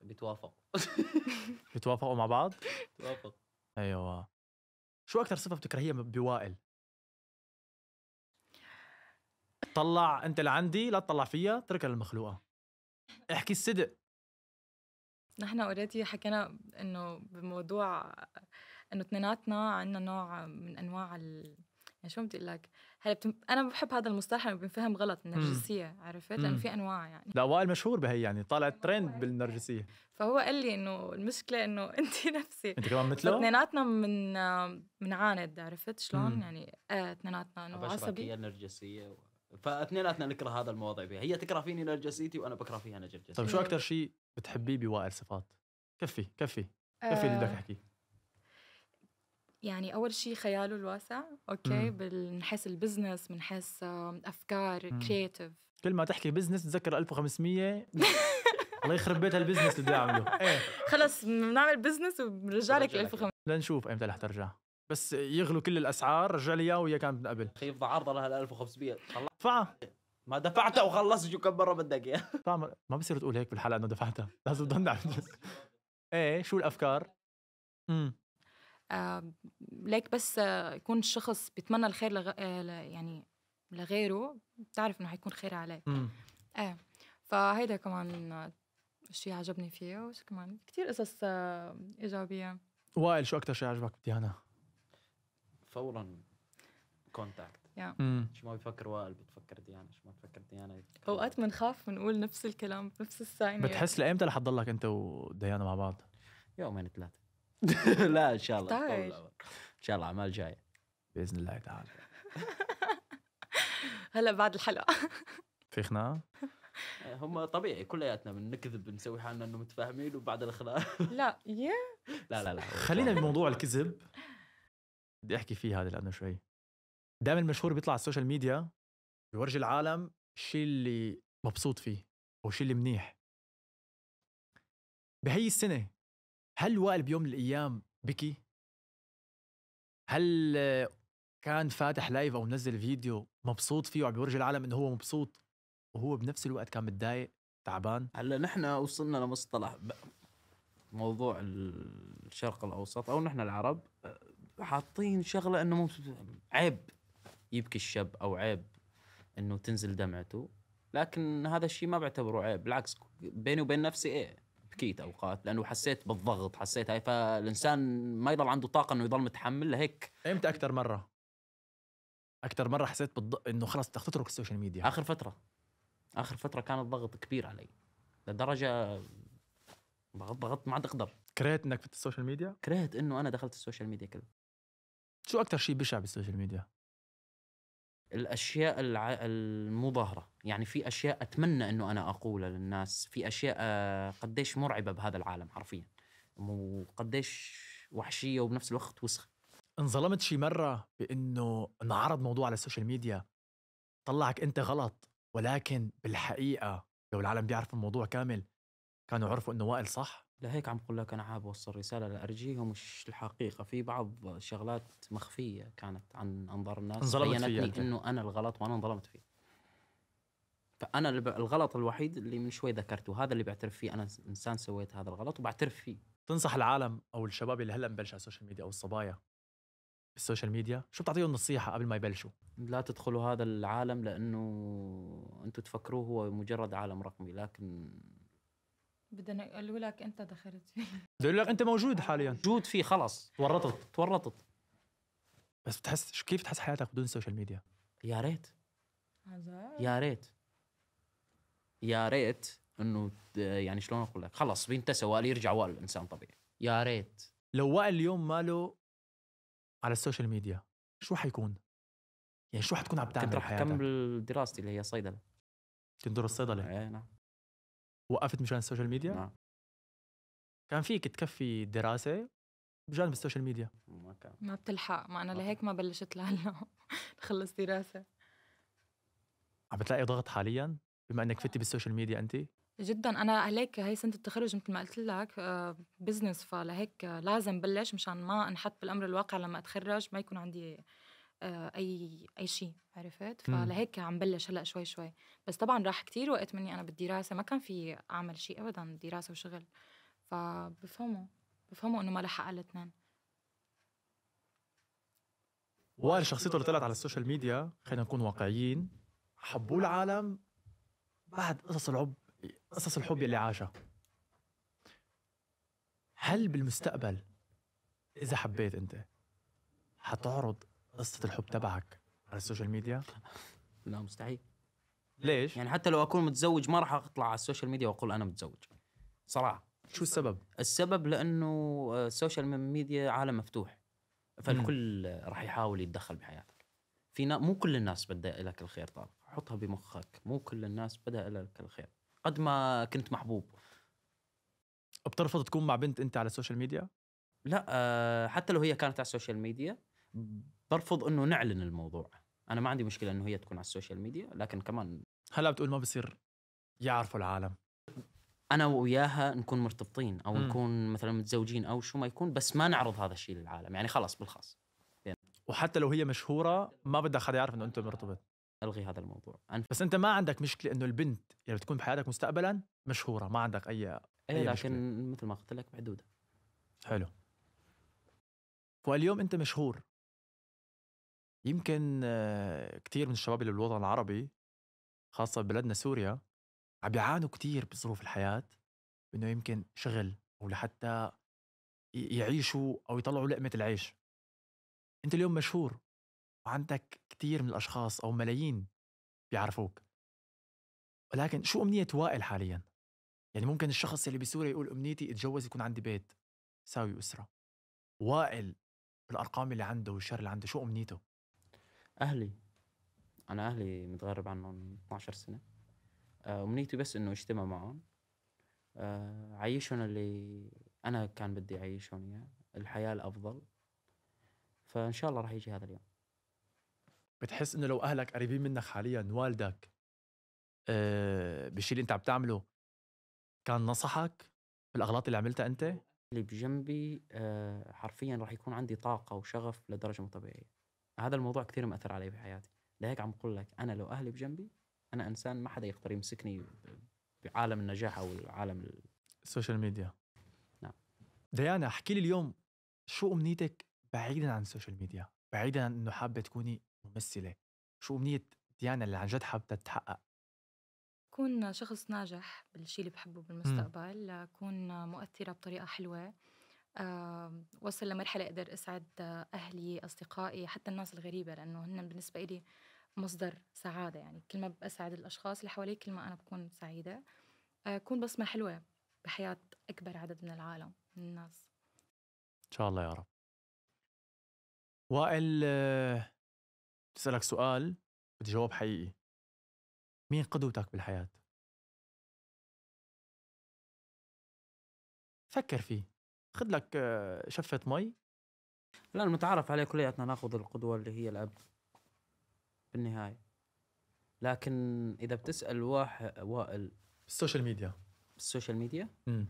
بيتوافقوا بيتوافقوا مع بعض؟ بيتوافقوا ايوه شو اكثر صفه بتكرهيها بوائل؟ طلع انت لعندي لا تطلع فيها اتركها للمخلوقه احكي الصدق نحن اوريدي حكينا انه بموضوع انه اثنيناتنا عندنا نوع من انواع ال... يعني شو بدي اقول لك هلا بتم... انا بحب هذا المصطلح لانه بينفهم غلط النرجسيه عرفت لانه في انواع يعني لا وائل مشهور بهي يعني طالع ترند يعني. بالنرجسيه فهو قال لي انه المشكله انه انت نفسي انت كمان مثله اثنيناتنا من منعاند عرفت شلون مم. يعني آه، اثنيناتنا آه انه عصبي النرجسيه و... فاثنيناتنا نكره هذا المواضيع فيها هي تكره فيني نرجسيتي وانا بكره فيها نرجسيتي طيب شو اكثر شيء بتحبيه بوائل صفات كفي كفي كفي اللي بدك تحكيه آه، يعني اول شيء خياله الواسع اوكي بنحس البزنس بنحس افكار كرييتيف كل ما تحكي بزنس تذكر 1500 الله يخرب بيت هالبزنس اللي بدي اعمله ايه خلص بنعمل بزنس وبنرجع لك 1500 لنشوف ايمتى رح ترجع بس يغلوا كل الاسعار رجع لي اياه وهي كان من قبل اخي يفضى عرضه لها 1500 خلص دفعها ما دفعتها وخلصت شو كم مره بدك اياها ما بصير تقول هيك بالحلقه انه دفعتها لازم تضلنا ايه شو الافكار؟ امم ليك بس آه، يكون الشخص بيتمنى الخير لغ... آه، يعني لغيره بتعرف انه حيكون خير عليه امم ايه فهيدا كمان آه، شيء عجبني فيه وشو كمان كثير قصص ايجابيه وائل شو اكثر شيء عجبك بديانا؟ فورا كونتاكت yeah. شو ما بيفكر وائل بتفكر ديانا شو ما بتفكر ديانا اوقات بنخاف بنقول نفس الكلام بنفس الثانيه بتحس لايمتى رح تضلك انت وديانا مع بعض؟ يومين ثلاثه لا ان شاء الله طيب. ان شاء الله اعمال جايه باذن الله تعالى هلا بعد الحلقه في خناقه؟ هم طبيعي كلياتنا بنكذب بنسوي حالنا انه متفاهمين وبعد الخناقه لا يا لا لا لا خلينا بموضوع الكذب بدي احكي فيه هذا لانه شوي دائما المشهور بيطلع على السوشيال ميديا بيورجي العالم الشيء اللي مبسوط فيه او الشيء اللي منيح بهي السنه هل وائل بيوم من الايام بكي؟ هل كان فاتح لايف او منزل فيديو مبسوط فيه وعم بيورجي العالم انه هو مبسوط وهو بنفس الوقت كان متضايق تعبان هلا نحن وصلنا لمصطلح موضوع الشرق الاوسط او نحن العرب آه، حاطين شغله انه عيب يبكي الشاب او عيب انه تنزل دمعته لكن هذا الشيء ما بعتبره عيب بالعكس بيني وبين نفسي ايه بكيت اوقات لانه حسيت بالضغط حسيت هاي فالانسان ما يضل عنده طاقه انه يضل متحمل لهيك امتى اكثر مره اكثر مره حسيت بالض... انه خلاص بدك تترك السوشيال ميديا اخر فتره اخر فتره كان الضغط كبير علي لدرجه ضغط ضغط ما عاد اقدر كرهت انك في السوشيال ميديا كرهت انه انا دخلت السوشيال ميديا كله شو اكثر شيء بشع بالسوشيال ميديا؟ الاشياء الع... المظاهره يعني في اشياء اتمنى انه انا اقولها للناس في اشياء آه، قديش مرعبه بهذا العالم حرفيا وقديش وحشيه وبنفس الوقت وسخه انظلمت شي مره بانه انعرض موضوع على السوشيال ميديا طلعك انت غلط ولكن بالحقيقه لو العالم بيعرف الموضوع كامل كانوا عرفوا انه وائل صح لهيك عم بقول لك انا حاب اوصل رساله لارجيهم مش الحقيقه في بعض شغلات مخفيه كانت عن انظار الناس انظلمت انه انا الغلط وانا انظلمت فيه فانا الغلط الوحيد اللي من شوي ذكرته هذا اللي بعترف فيه انا انسان سويت هذا الغلط وبعترف فيه تنصح العالم او الشباب اللي هلا مبلش على السوشيال ميديا او الصبايا بالسوشيال ميديا شو بتعطيهم نصيحه قبل ما يبلشوا لا تدخلوا هذا العالم لانه انتم تفكروه هو مجرد عالم رقمي لكن بدنا يقولوا لك انت دخلت فيه يقولوا لك انت موجود حاليا موجود فيه خلص تورطت تورطت بس بتحس كيف بتحس حياتك بدون السوشيال ميديا؟ يا ريت يا ريت يا ريت انه يعني شلون اقول لك خلص بينتسى وقال يرجع وقال الانسان طبيعي يا ريت لو وائل اليوم ماله على السوشيال ميديا شو حيكون؟ يعني شو حتكون عم تعمل كنت رح كمل دراستي اللي هي صيدله كنت دور صيدله؟ اي نعم وقفت مشان السوشيال ميديا نعم كان فيك تكفي دراسه بجانب السوشيال ميديا ما كان ما بتلحق ما انا لهيك ما بلشت لهلا خلص دراسه عم بتلاقي ضغط حاليا بما انك فتي بالسوشيال ميديا انت جدا انا هيك هي سنه التخرج مثل ما قلت لك بزنس آه، فلهيك لازم بلش مشان ما انحط بالامر الواقع لما اتخرج ما يكون عندي آه، اي اي شيء عرفت فلهيك عم بلش هلا شوي شوي بس طبعا راح كتير وقت مني انا بالدراسه ما كان في اعمل شيء ابدا دراسه وشغل فبفهموا بفهموا انه ما لحق على الاثنين وائل شخصيته اللي طلعت على السوشيال ميديا خلينا نكون واقعيين حبوه العالم بعد قصص الحب قصص الحب اللي عاشها هل بالمستقبل اذا حبيت انت حتعرض قصه الحب تبعك على السوشيال ميديا؟ لا مستحيل ليش؟ يعني حتى لو اكون متزوج ما راح اطلع على السوشيال ميديا واقول انا متزوج صراحه شو السبب؟ السبب لانه السوشيال ميديا عالم مفتوح فالكل راح يحاول يتدخل بحياتك في مو كل الناس بدأ لك الخير طارق حطها بمخك مو كل الناس بدأ لك الخير قد ما كنت محبوب بترفض تكون مع بنت انت على السوشيال ميديا؟ لا آه، حتى لو هي كانت على السوشيال ميديا برفض انه نعلن الموضوع انا ما عندي مشكله انه هي تكون على السوشيال ميديا لكن كمان هلا بتقول ما بصير يعرفوا العالم انا وياها نكون مرتبطين او م. نكون مثلا متزوجين او شو ما يكون بس ما نعرض هذا الشيء للعالم يعني خلاص بالخاص يعني وحتى لو هي مشهوره ما بدها حدا يعرف انه انت مرتبط الغي هذا الموضوع أنا بس انت ما عندك مشكله انه البنت يعني بتكون بحياتك مستقبلا مشهوره ما عندك اي اي, أي لكن مشكلة. مثل ما قلت لك محدوده حلو واليوم انت مشهور يمكن كثير من الشباب اللي بالوطن العربي خاصة بلدنا سوريا عم بيعانوا كثير بظروف الحياة إنه يمكن شغل أو لحتى يعيشوا أو يطلعوا لقمة العيش أنت اليوم مشهور وعندك كثير من الأشخاص أو ملايين بيعرفوك ولكن شو أمنية وائل حاليا؟ يعني ممكن الشخص اللي بسوريا يقول أمنيتي أتجوز يكون عندي بيت ساوي أسرة وائل بالأرقام اللي عنده والشر اللي عنده شو أمنيته؟ اهلي انا اهلي متغرب عنهم 12 سنه امنيتي آه، بس انه اجتمع معهم آه، عيشهم اللي انا كان بدي اعيشهم اياه الحياه الافضل فان شاء الله راح يجي هذا اليوم بتحس انه لو اهلك قريبين منك حاليا والدك أه بالشيء اللي انت عم تعمله كان نصحك بالاغلاط اللي عملتها انت اللي بجنبي أه حرفيا راح يكون عندي طاقه وشغف لدرجه مو طبيعيه هذا الموضوع كثير مأثر علي بحياتي لهيك عم بقول لك انا لو اهلي بجنبي انا انسان ما حدا يقدر يمسكني بعالم النجاح او عالم السوشيال ميديا نعم ديانا احكي لي اليوم شو امنيتك بعيدا عن السوشيال ميديا بعيدا عن انه حابه تكوني ممثله شو امنيه ديانا اللي عن جد حابه تتحقق كون شخص ناجح بالشيء اللي بحبه بالمستقبل اكون كون مؤثرة بطريقة حلوة وصل لمرحلة أقدر أسعد أهلي أصدقائي حتى الناس الغريبة لأنه هن بالنسبة إلي مصدر سعادة يعني كل ما بسعد الأشخاص اللي حوالي كل ما أنا بكون سعيدة أكون آه، بصمة حلوة بحياة أكبر عدد من العالم من الناس إن شاء الله يا رب وائل بسألك آه، سؤال بدي جواب حقيقي مين قدوتك بالحياة؟ فكر فيه خذ لك آه، شفه مي لا المتعارف عليه كلياتنا ناخذ القدوه اللي هي الاب بالنهايه لكن اذا بتسال واحد وائل السوشيال ميديا السوشيال ميديا امم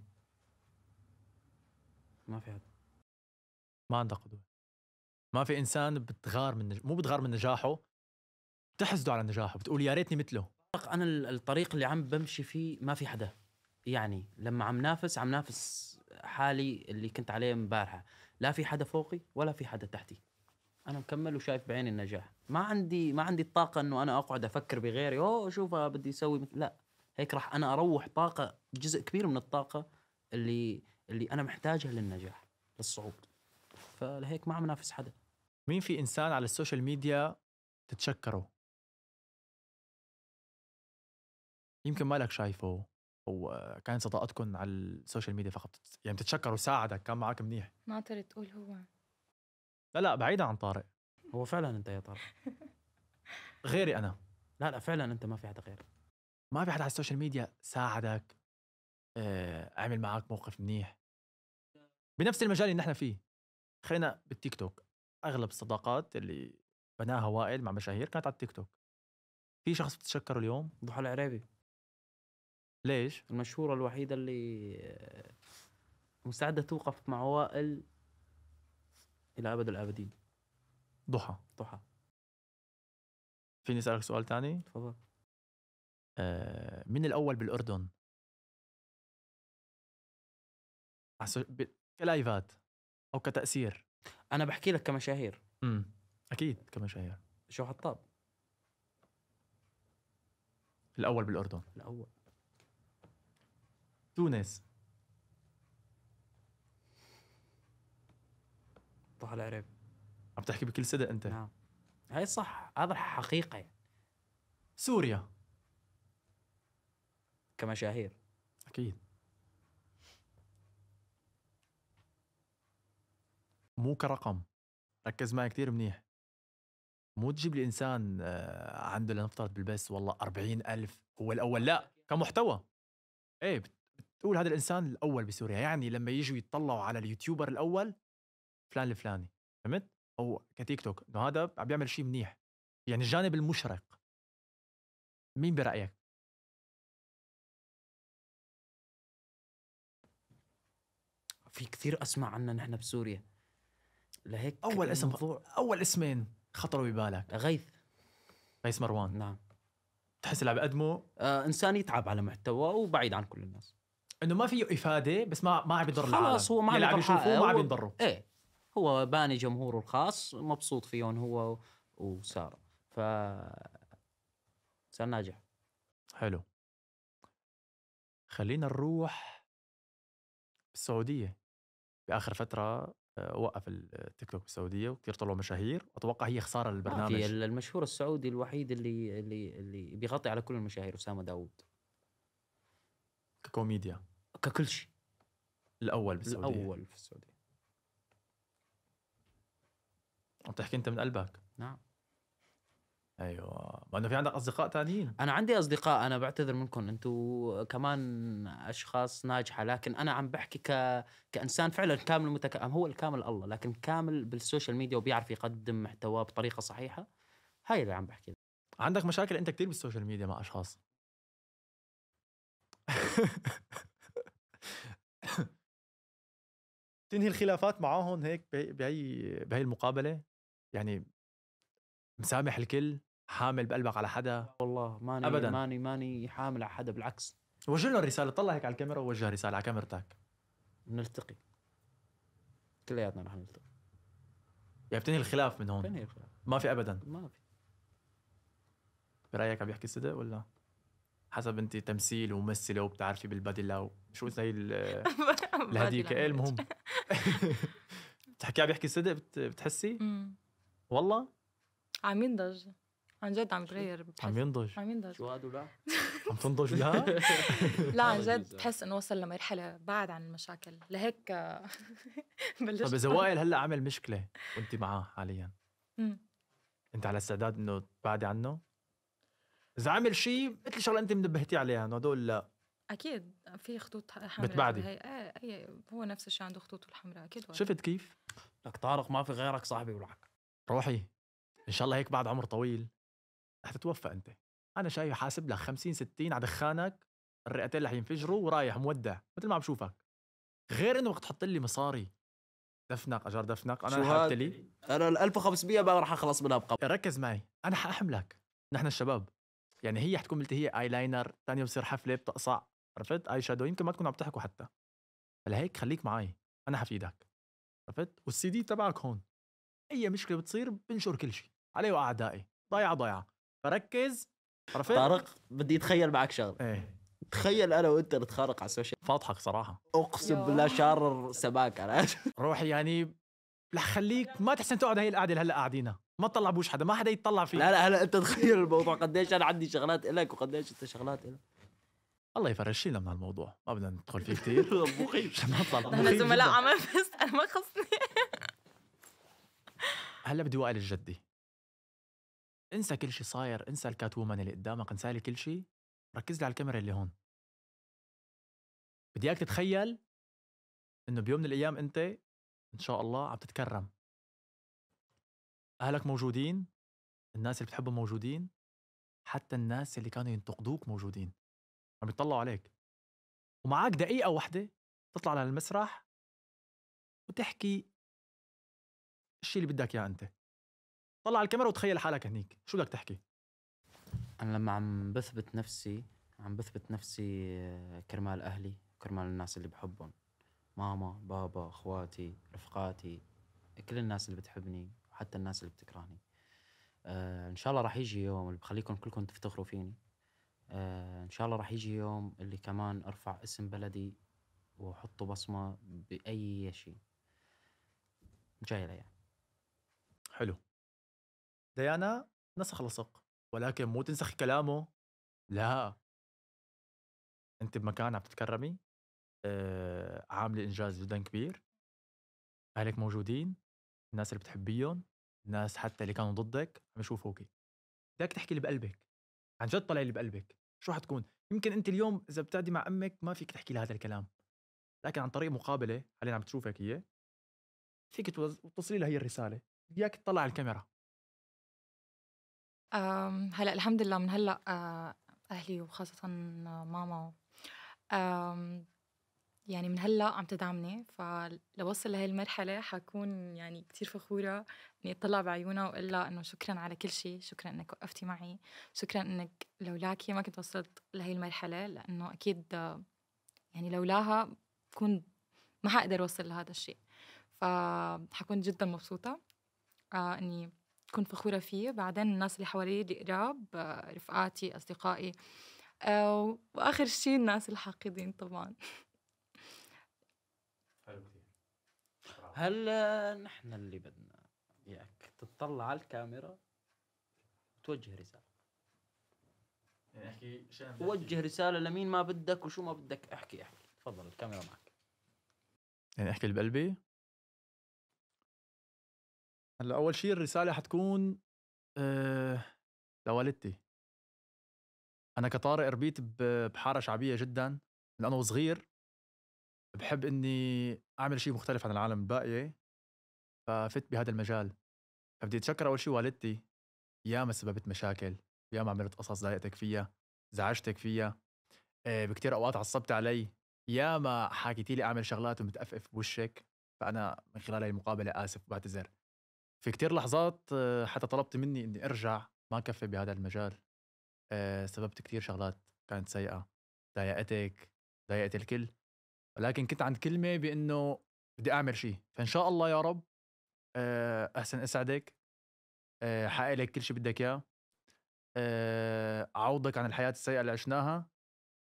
ما في حد ما عندك قدوه ما في انسان بتغار من نج... مو بتغار من نجاحه بتحسده على نجاحه بتقول يا ريتني مثله انا الطريق اللي عم بمشي فيه ما في حدا يعني لما عم نافس عم نافس حالي اللي كنت عليه امبارحه لا في حدا فوقي ولا في حدا تحتي انا مكمل وشايف بعيني النجاح ما عندي ما عندي الطاقه انه انا اقعد افكر بغيري اوه شوف آه، بدي اسوي لا هيك راح انا اروح طاقه جزء كبير من الطاقه اللي اللي انا محتاجها للنجاح للصعود فلهيك ما عم نافس حدا مين في انسان على السوشيال ميديا تتشكره يمكن لك شايفه وكانت صداقتكم على السوشيال ميديا فقط يعني بتتشكر وساعدك كان معك منيح ما تريد تقول هو لا لا بعيدة عن طارق هو فعلا انت يا طارق غيري انا لا لا فعلا انت ما في حدا غير ما في حدا على السوشيال ميديا ساعدك آه، عمل معك موقف منيح بنفس المجال اللي نحن فيه خلينا بالتيك توك اغلب الصداقات اللي بناها وائل مع مشاهير كانت على التيك توك في شخص بتتشكره اليوم ضحى العريبي ليش؟ المشهورة الوحيدة اللي آه، مستعدة توقف مع وائل إلى أبد الآبدين ضحى ضحى فيني أسألك سؤال تاني؟ تفضل آه من الأول بالأردن؟ كلايفات أو كتأثير أنا بحكي لك كمشاهير امم أكيد كمشاهير شو حطاب الأول بالأردن الأول تونس طه عرب عم تحكي بكل صدق انت نعم هاي صح هذا حقيقه سوريا كمشاهير اكيد مو كرقم ركز معي كثير منيح مو تجيب لي انسان آه، عنده لنفترض بالبس والله أربعين ألف هو الاول لا كمحتوى ايه تقول هذا الانسان الاول بسوريا يعني لما يجوا يتطلعوا على اليوتيوبر الاول فلان الفلاني فهمت او كتيك توك انه هذا عم بيعمل شيء منيح يعني الجانب المشرق مين برايك في كثير اسمع عنا نحن بسوريا لهيك اول اسم الموضوع... اول اسمين خطروا ببالك غيث غيث مروان نعم تحس اللي عم بيقدمه آه انسان يتعب على محتوى وبعيد عن كل الناس انه ما فيه افاده بس ما ما عم يضر خلاص هو ما عم يشوفوه ما عم يضروا ايه هو باني جمهوره الخاص مبسوط فيهم هو وساره ف صار ناجح حلو خلينا نروح السعوديه باخر فتره آه، وقف التيك توك بالسعوديه وكثير طلعوا مشاهير اتوقع هي خساره للبرنامج المشهور السعودي الوحيد اللي اللي اللي بيغطي على كل المشاهير اسامه داوود ككوميديا ككل شيء الاول بالسعوديه الاول في السعوديه عم تحكي انت من قلبك نعم ايوه ما انه في عندك اصدقاء ثانيين انا عندي اصدقاء انا بعتذر منكم انتم كمان اشخاص ناجحه لكن انا عم بحكي ك... كانسان فعلا كامل متكامل هو الكامل الله لكن كامل بالسوشيال ميديا وبيعرف يقدم محتواه بطريقه صحيحه هاي اللي عم بحكي عندك مشاكل انت كثير بالسوشيال ميديا مع اشخاص تنهي الخلافات معاهم هيك بهي بهي المقابله يعني مسامح الكل حامل بقلبك على حدا والله ماني أبداً. ماني ماني حامل على حدا بالعكس وجه لهم رساله طلع هيك على الكاميرا ووجه رساله على كاميرتك نلتقي كلياتنا رح نلتقي يعني بتنهي الخلاف من هون بتنهي الخلاف ما في ابدا ما في برايك عم يحكي صدق ولا حسب انت تمثيل وممثله وبتعرفي بالبادي شو زي الهديك ايه المهم بتحكي عم يحكي صدق بتحسي؟ والله؟ عم ينضج عن جد عم يتغير عم ينضج عم ينضج شو هاد عم تنضج لا؟ لا عن جد بحس انه وصل لمرحله بعد عن المشاكل لهيك بلشت طب اذا وائل هلا عمل مشكله وانت معاه حاليا امم انت على استعداد انه تبعدي عنه؟ اذا عمل شيء مثل شغله انت منبهتي عليها انه هدول لا اكيد في خطوط حمراء بتبعدي هي آه هو نفس الشيء عنده خطوط الحمراء اكيد وعلي. شفت كيف؟ لك طارق ما في غيرك صاحبي ولعك روحي ان شاء الله هيك بعد عمر طويل رح تتوفى انت انا شايف حاسب لك 50 60 على دخانك الرئتين رح ينفجروا ورايح مودع مثل ما عم بشوفك غير انه وقت تحط لي مصاري دفنك اجار دفنك انا حاطط لي انا ال 1500 ما رح اخلص منها بقبل ركز معي انا حاحملك نحن الشباب يعني هي حتكون ملتهيه اي لاينر ثانيه بصير حفله بتقصع عرفت اي شادو يمكن ما تكون عم تحكوا حتى فلهيك خليك معي انا حفيدك عرفت والسي دي تبعك هون اي مشكله بتصير بنشر كل شيء علي واعدائي ضيعه ضيعه فركز عرفت طارق بدي اتخيل معك شغله ايه تخيل انا وانت نتخارق على السوشيال فاضحك صراحه اقسم بالله شارر سباك انا روح يعني رح خليك ما تحسن تقعد هي القعده اللي هلا قاعدينها ما تطلع بوش حدا ما حدا يتطلع فيه لا لا هلا انت تخيل الموضوع قديش انا عندي شغلات لك وقديش انت شغلات لك الله يفرج لنا من هالموضوع ما بدنا ندخل فيه كثير مخيف ما نطلع انا زملاء عمل بس انا ما خصني هلا بدي وائل الجدي انسى كل شيء صاير انسى الكات وومن اللي قدامك انسى لي كل شيء ركز لي على الكاميرا اللي هون بدي اياك تتخيل انه بيوم من الايام انت ان شاء الله عم تتكرم اهلك موجودين الناس اللي بتحبهم موجودين حتى الناس اللي كانوا ينتقدوك موجودين عم يطلعوا عليك ومعك دقيقه واحده تطلع على المسرح وتحكي الشيء اللي بدك اياه انت طلع على الكاميرا وتخيل حالك هنيك شو بدك تحكي انا لما عم بثبت نفسي عم بثبت نفسي آه، كرمال اهلي كرمال الناس اللي بحبهم ماما بابا اخواتي رفقاتي كل الناس اللي بتحبني حتى الناس اللي بتكرهني آه ان شاء الله راح يجي يوم اللي بخليكم كلكم تفتخروا فيني آه ان شاء الله راح يجي يوم اللي كمان ارفع اسم بلدي واحطه بصمه باي شيء جاي الايام يعني. حلو ديانا نسخ لصق ولكن مو تنسخ كلامه لا انت بمكان عم تتكرمي آه عامله انجاز جدا كبير اهلك موجودين الناس اللي بتحبيهم الناس حتى اللي كانوا ضدك عم يشوفوك بدك تحكي اللي بقلبك عن جد طلع اللي بقلبك شو حتكون يمكن انت اليوم اذا بتعدي مع امك ما فيك تحكي لها هذا الكلام لكن عن طريق مقابله حاليا عم تشوفك هي فيك توصلي لها هي الرساله اياك تطلع على الكاميرا هلا الحمد لله من هلا آه، اهلي وخاصه ماما يعني من هلا عم تدعمني فلوصل لهي المرحله حكون يعني كثير فخوره اني يعني اطلع بعيونها واقول لها انه شكرا على كل شيء، شكرا انك وقفتي معي، شكرا انك لولاكي ما كنت وصلت لهي المرحله لانه اكيد يعني لولاها بكون ما حقدر اوصل لهذا الشيء. فحكون جدا مبسوطه آه، اني تكون فخوره فيه، بعدين الناس اللي حوالي القراب آه، رفقاتي، اصدقائي آه، واخر شيء الناس الحاقدين طبعا. هل نحن اللي بدنا تطلع على الكاميرا وتوجه رساله يعني احكي وجه رساله لمين ما بدك وشو ما بدك احكي احكي تفضل الكاميرا معك يعني احكي اللي بقلبي هلا اول شيء الرساله حتكون أه لوالدتي انا كطارق ربيت بحاره شعبيه جدا من انا وصغير بحب اني اعمل شيء مختلف عن العالم الباقيه ففت بهذا المجال فبدي اتشكر اول شيء والدتي ياما سببت مشاكل ياما عملت قصص ضايقتك فيها زعجتك فيها آه، بكتير اوقات عصبت علي ياما حكيتي لي اعمل شغلات ومتأفف بوشك فانا من خلال هاي المقابله اسف وبعتذر في كتير لحظات آه، حتى طلبت مني اني ارجع ما كفي بهذا المجال آه، سببت كتير شغلات كانت سيئه ضايقتك ضايقت الكل ولكن كنت عند كلمه بانه بدي اعمل شيء فان شاء الله يا رب آه، احسن اسعدك آه، حقق لك كل شيء بدك اياه آه، عوضك عن الحياه السيئه اللي عشناها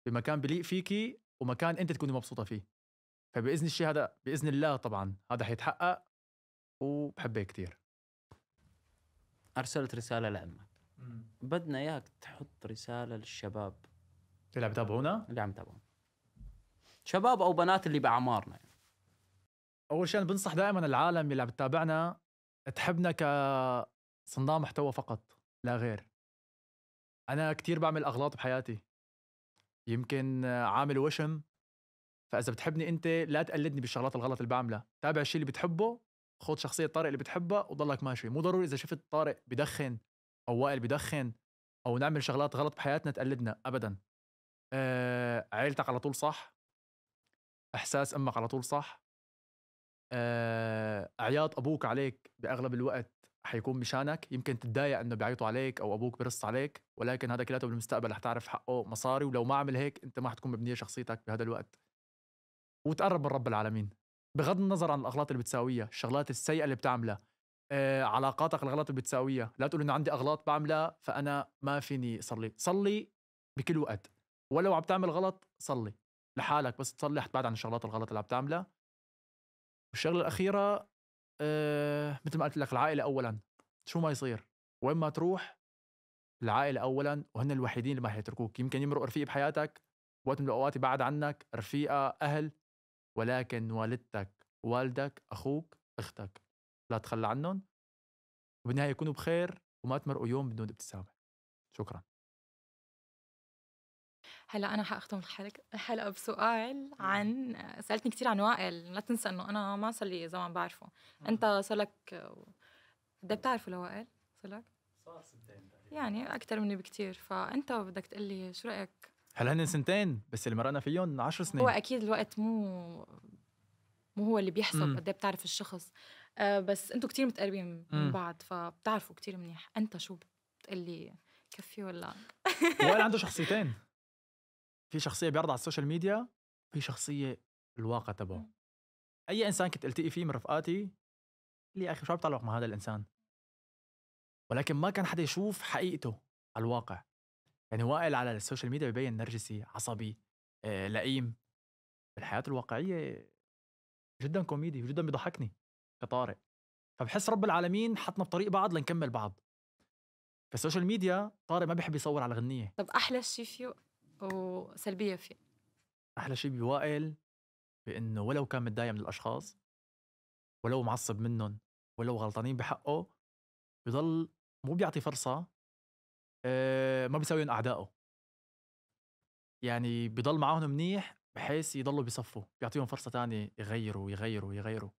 بمكان بليق فيكي ومكان انت تكوني مبسوطه فيه فباذن الشيء هذا باذن الله طبعا هذا حيتحقق وبحبك كثير ارسلت رساله لامك بدنا اياك تحط رساله للشباب اللي عم يتابعونا؟ اللي عم يتابعونا شباب او بنات اللي باعمارنا يعني. اول شيء انا بنصح دائما العالم اللي عم تتابعنا تحبنا كصناع محتوى فقط لا غير انا كثير بعمل اغلاط بحياتي يمكن عامل وشم فاذا بتحبني انت لا تقلدني بالشغلات الغلط اللي بعملها تابع الشيء اللي بتحبه خذ شخصيه طارق اللي بتحبها وضلك ماشي مو ضروري اذا شفت طارق بدخن او وائل بدخن او نعمل شغلات غلط بحياتنا تقلدنا ابدا آه عيلتك على طول صح احساس امك على طول صح آه، عياط ابوك عليك باغلب الوقت حيكون مشانك يمكن تتضايق انه بيعيطوا عليك او ابوك برص عليك ولكن هذا كلاته بالمستقبل حتعرف حقه مصاري ولو ما عمل هيك انت ما حتكون مبنيه شخصيتك بهذا الوقت وتقرب من رب العالمين بغض النظر عن الاغلاط اللي بتساويها الشغلات السيئه اللي بتعملها آه، علاقاتك الغلط اللي بتساويها لا تقول انه عندي اغلاط بعملها فانا ما فيني صلي صلي بكل وقت ولو عم تعمل غلط صلي لحالك بس تصلي حتبعد عن الشغلات الغلط اللي عم تعملها والشغله الاخيره آه مثل ما قلت لك العائله اولا شو ما يصير وين ما تروح العائله اولا وهن الوحيدين اللي ما حيتركوك يمكن يمرق رفيق بحياتك وقت من الاوقات يبعد عنك رفيقه اهل ولكن والدتك والدك اخوك اختك لا تخلى عنهم وبالنهايه يكونوا بخير وما تمرقوا يوم بدون ابتسامه شكرا هلا انا حاختم الحلقه الحلقه بسؤال عن سالتني كثير عن وائل لا تنسى انه انا ما صار لي زمان بعرفه انت صار لك قد بتعرفه لوائل صار لك صار سنتين يعني اكثر مني بكثير فانت بدك تقول لي شو رايك هلا هن سنتين بس اللي مرقنا فيهم 10 سنين هو اكيد الوقت مو مو هو اللي بيحسب قد إيه بتعرف الشخص آه بس انتم كثير متقربين من بعض فبتعرفوا كثير منيح انت شو بتقلي كفي ولا وائل عنده شخصيتين في شخصيه بيعرض على السوشيال ميديا في شخصيه الواقع تبعه اي انسان كنت التقي فيه من رفقاتي لي يا اخي شو عم بتعلق مع هذا الانسان ولكن ما كان حدا يشوف حقيقته على الواقع يعني وائل على السوشيال ميديا ببين نرجسي عصبي آه، لئيم بالحياه الواقعيه جدا كوميدي وجدا بيضحكني كطارق فبحس رب العالمين حطنا بطريق بعض لنكمل بعض فالسوشيال ميديا طارق ما بيحب يصور على غنيه طب احلى شي فيه وسلبيه فيه احلى شيء بوائل بانه ولو كان متضايق من الاشخاص ولو معصب منهم ولو غلطانين بحقه بضل مو بيعطي فرصه أه ما بيساويهم اعدائه يعني بضل معاهم منيح بحيث يضلوا بيصفوا بيعطيهم فرصه تانية يغيروا يغيروا يغيروا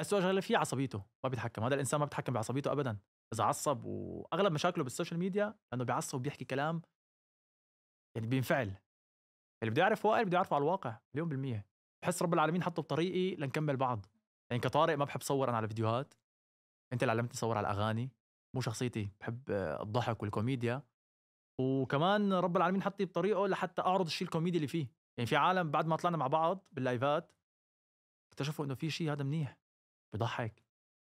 اسوء شغله فيه عصبيته ما بيتحكم هذا الانسان ما بيتحكم بعصبيته ابدا اذا عصب واغلب مشاكله بالسوشيال ميديا انه بيعصب وبيحكي كلام يعني بينفعل اللي بده يعرف وائل بده يعرف على الواقع مليون بالمية بحس رب العالمين حطه بطريقي لنكمل بعض يعني كطارق ما بحب صور انا على فيديوهات انت اللي علمتني صور على الاغاني مو شخصيتي بحب الضحك والكوميديا وكمان رب العالمين حطي بطريقه لحتى اعرض الشيء الكوميدي اللي فيه يعني في عالم بعد ما طلعنا مع بعض باللايفات اكتشفوا انه في شيء هذا منيح بضحك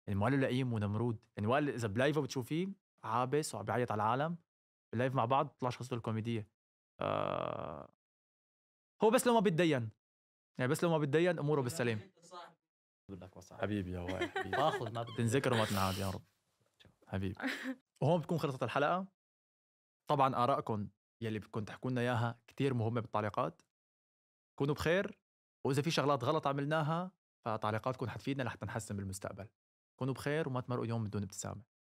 يعني وائل لئيم ونمرود يعني وائل اذا بلايفه بتشوفيه عابس وعم بيعيط على العالم باللايف مع بعض طلع شخصيته الكوميديه آه، هو بس لو ما بتدين يعني بس لو ما بتدين اموره بالسلام حبيبي يا وائل باخذ ما تنذكر وما تنعاد يا رب حبيبي وهون بتكون خلصت الحلقه طبعا ارائكم يلي بدكم تحكوا لنا اياها كثير مهمه بالتعليقات كونوا بخير واذا في شغلات غلط عملناها فتعليقاتكم حتفيدنا لحتى نحسن بالمستقبل كونوا بخير وما تمرقوا يوم بدون ابتسامه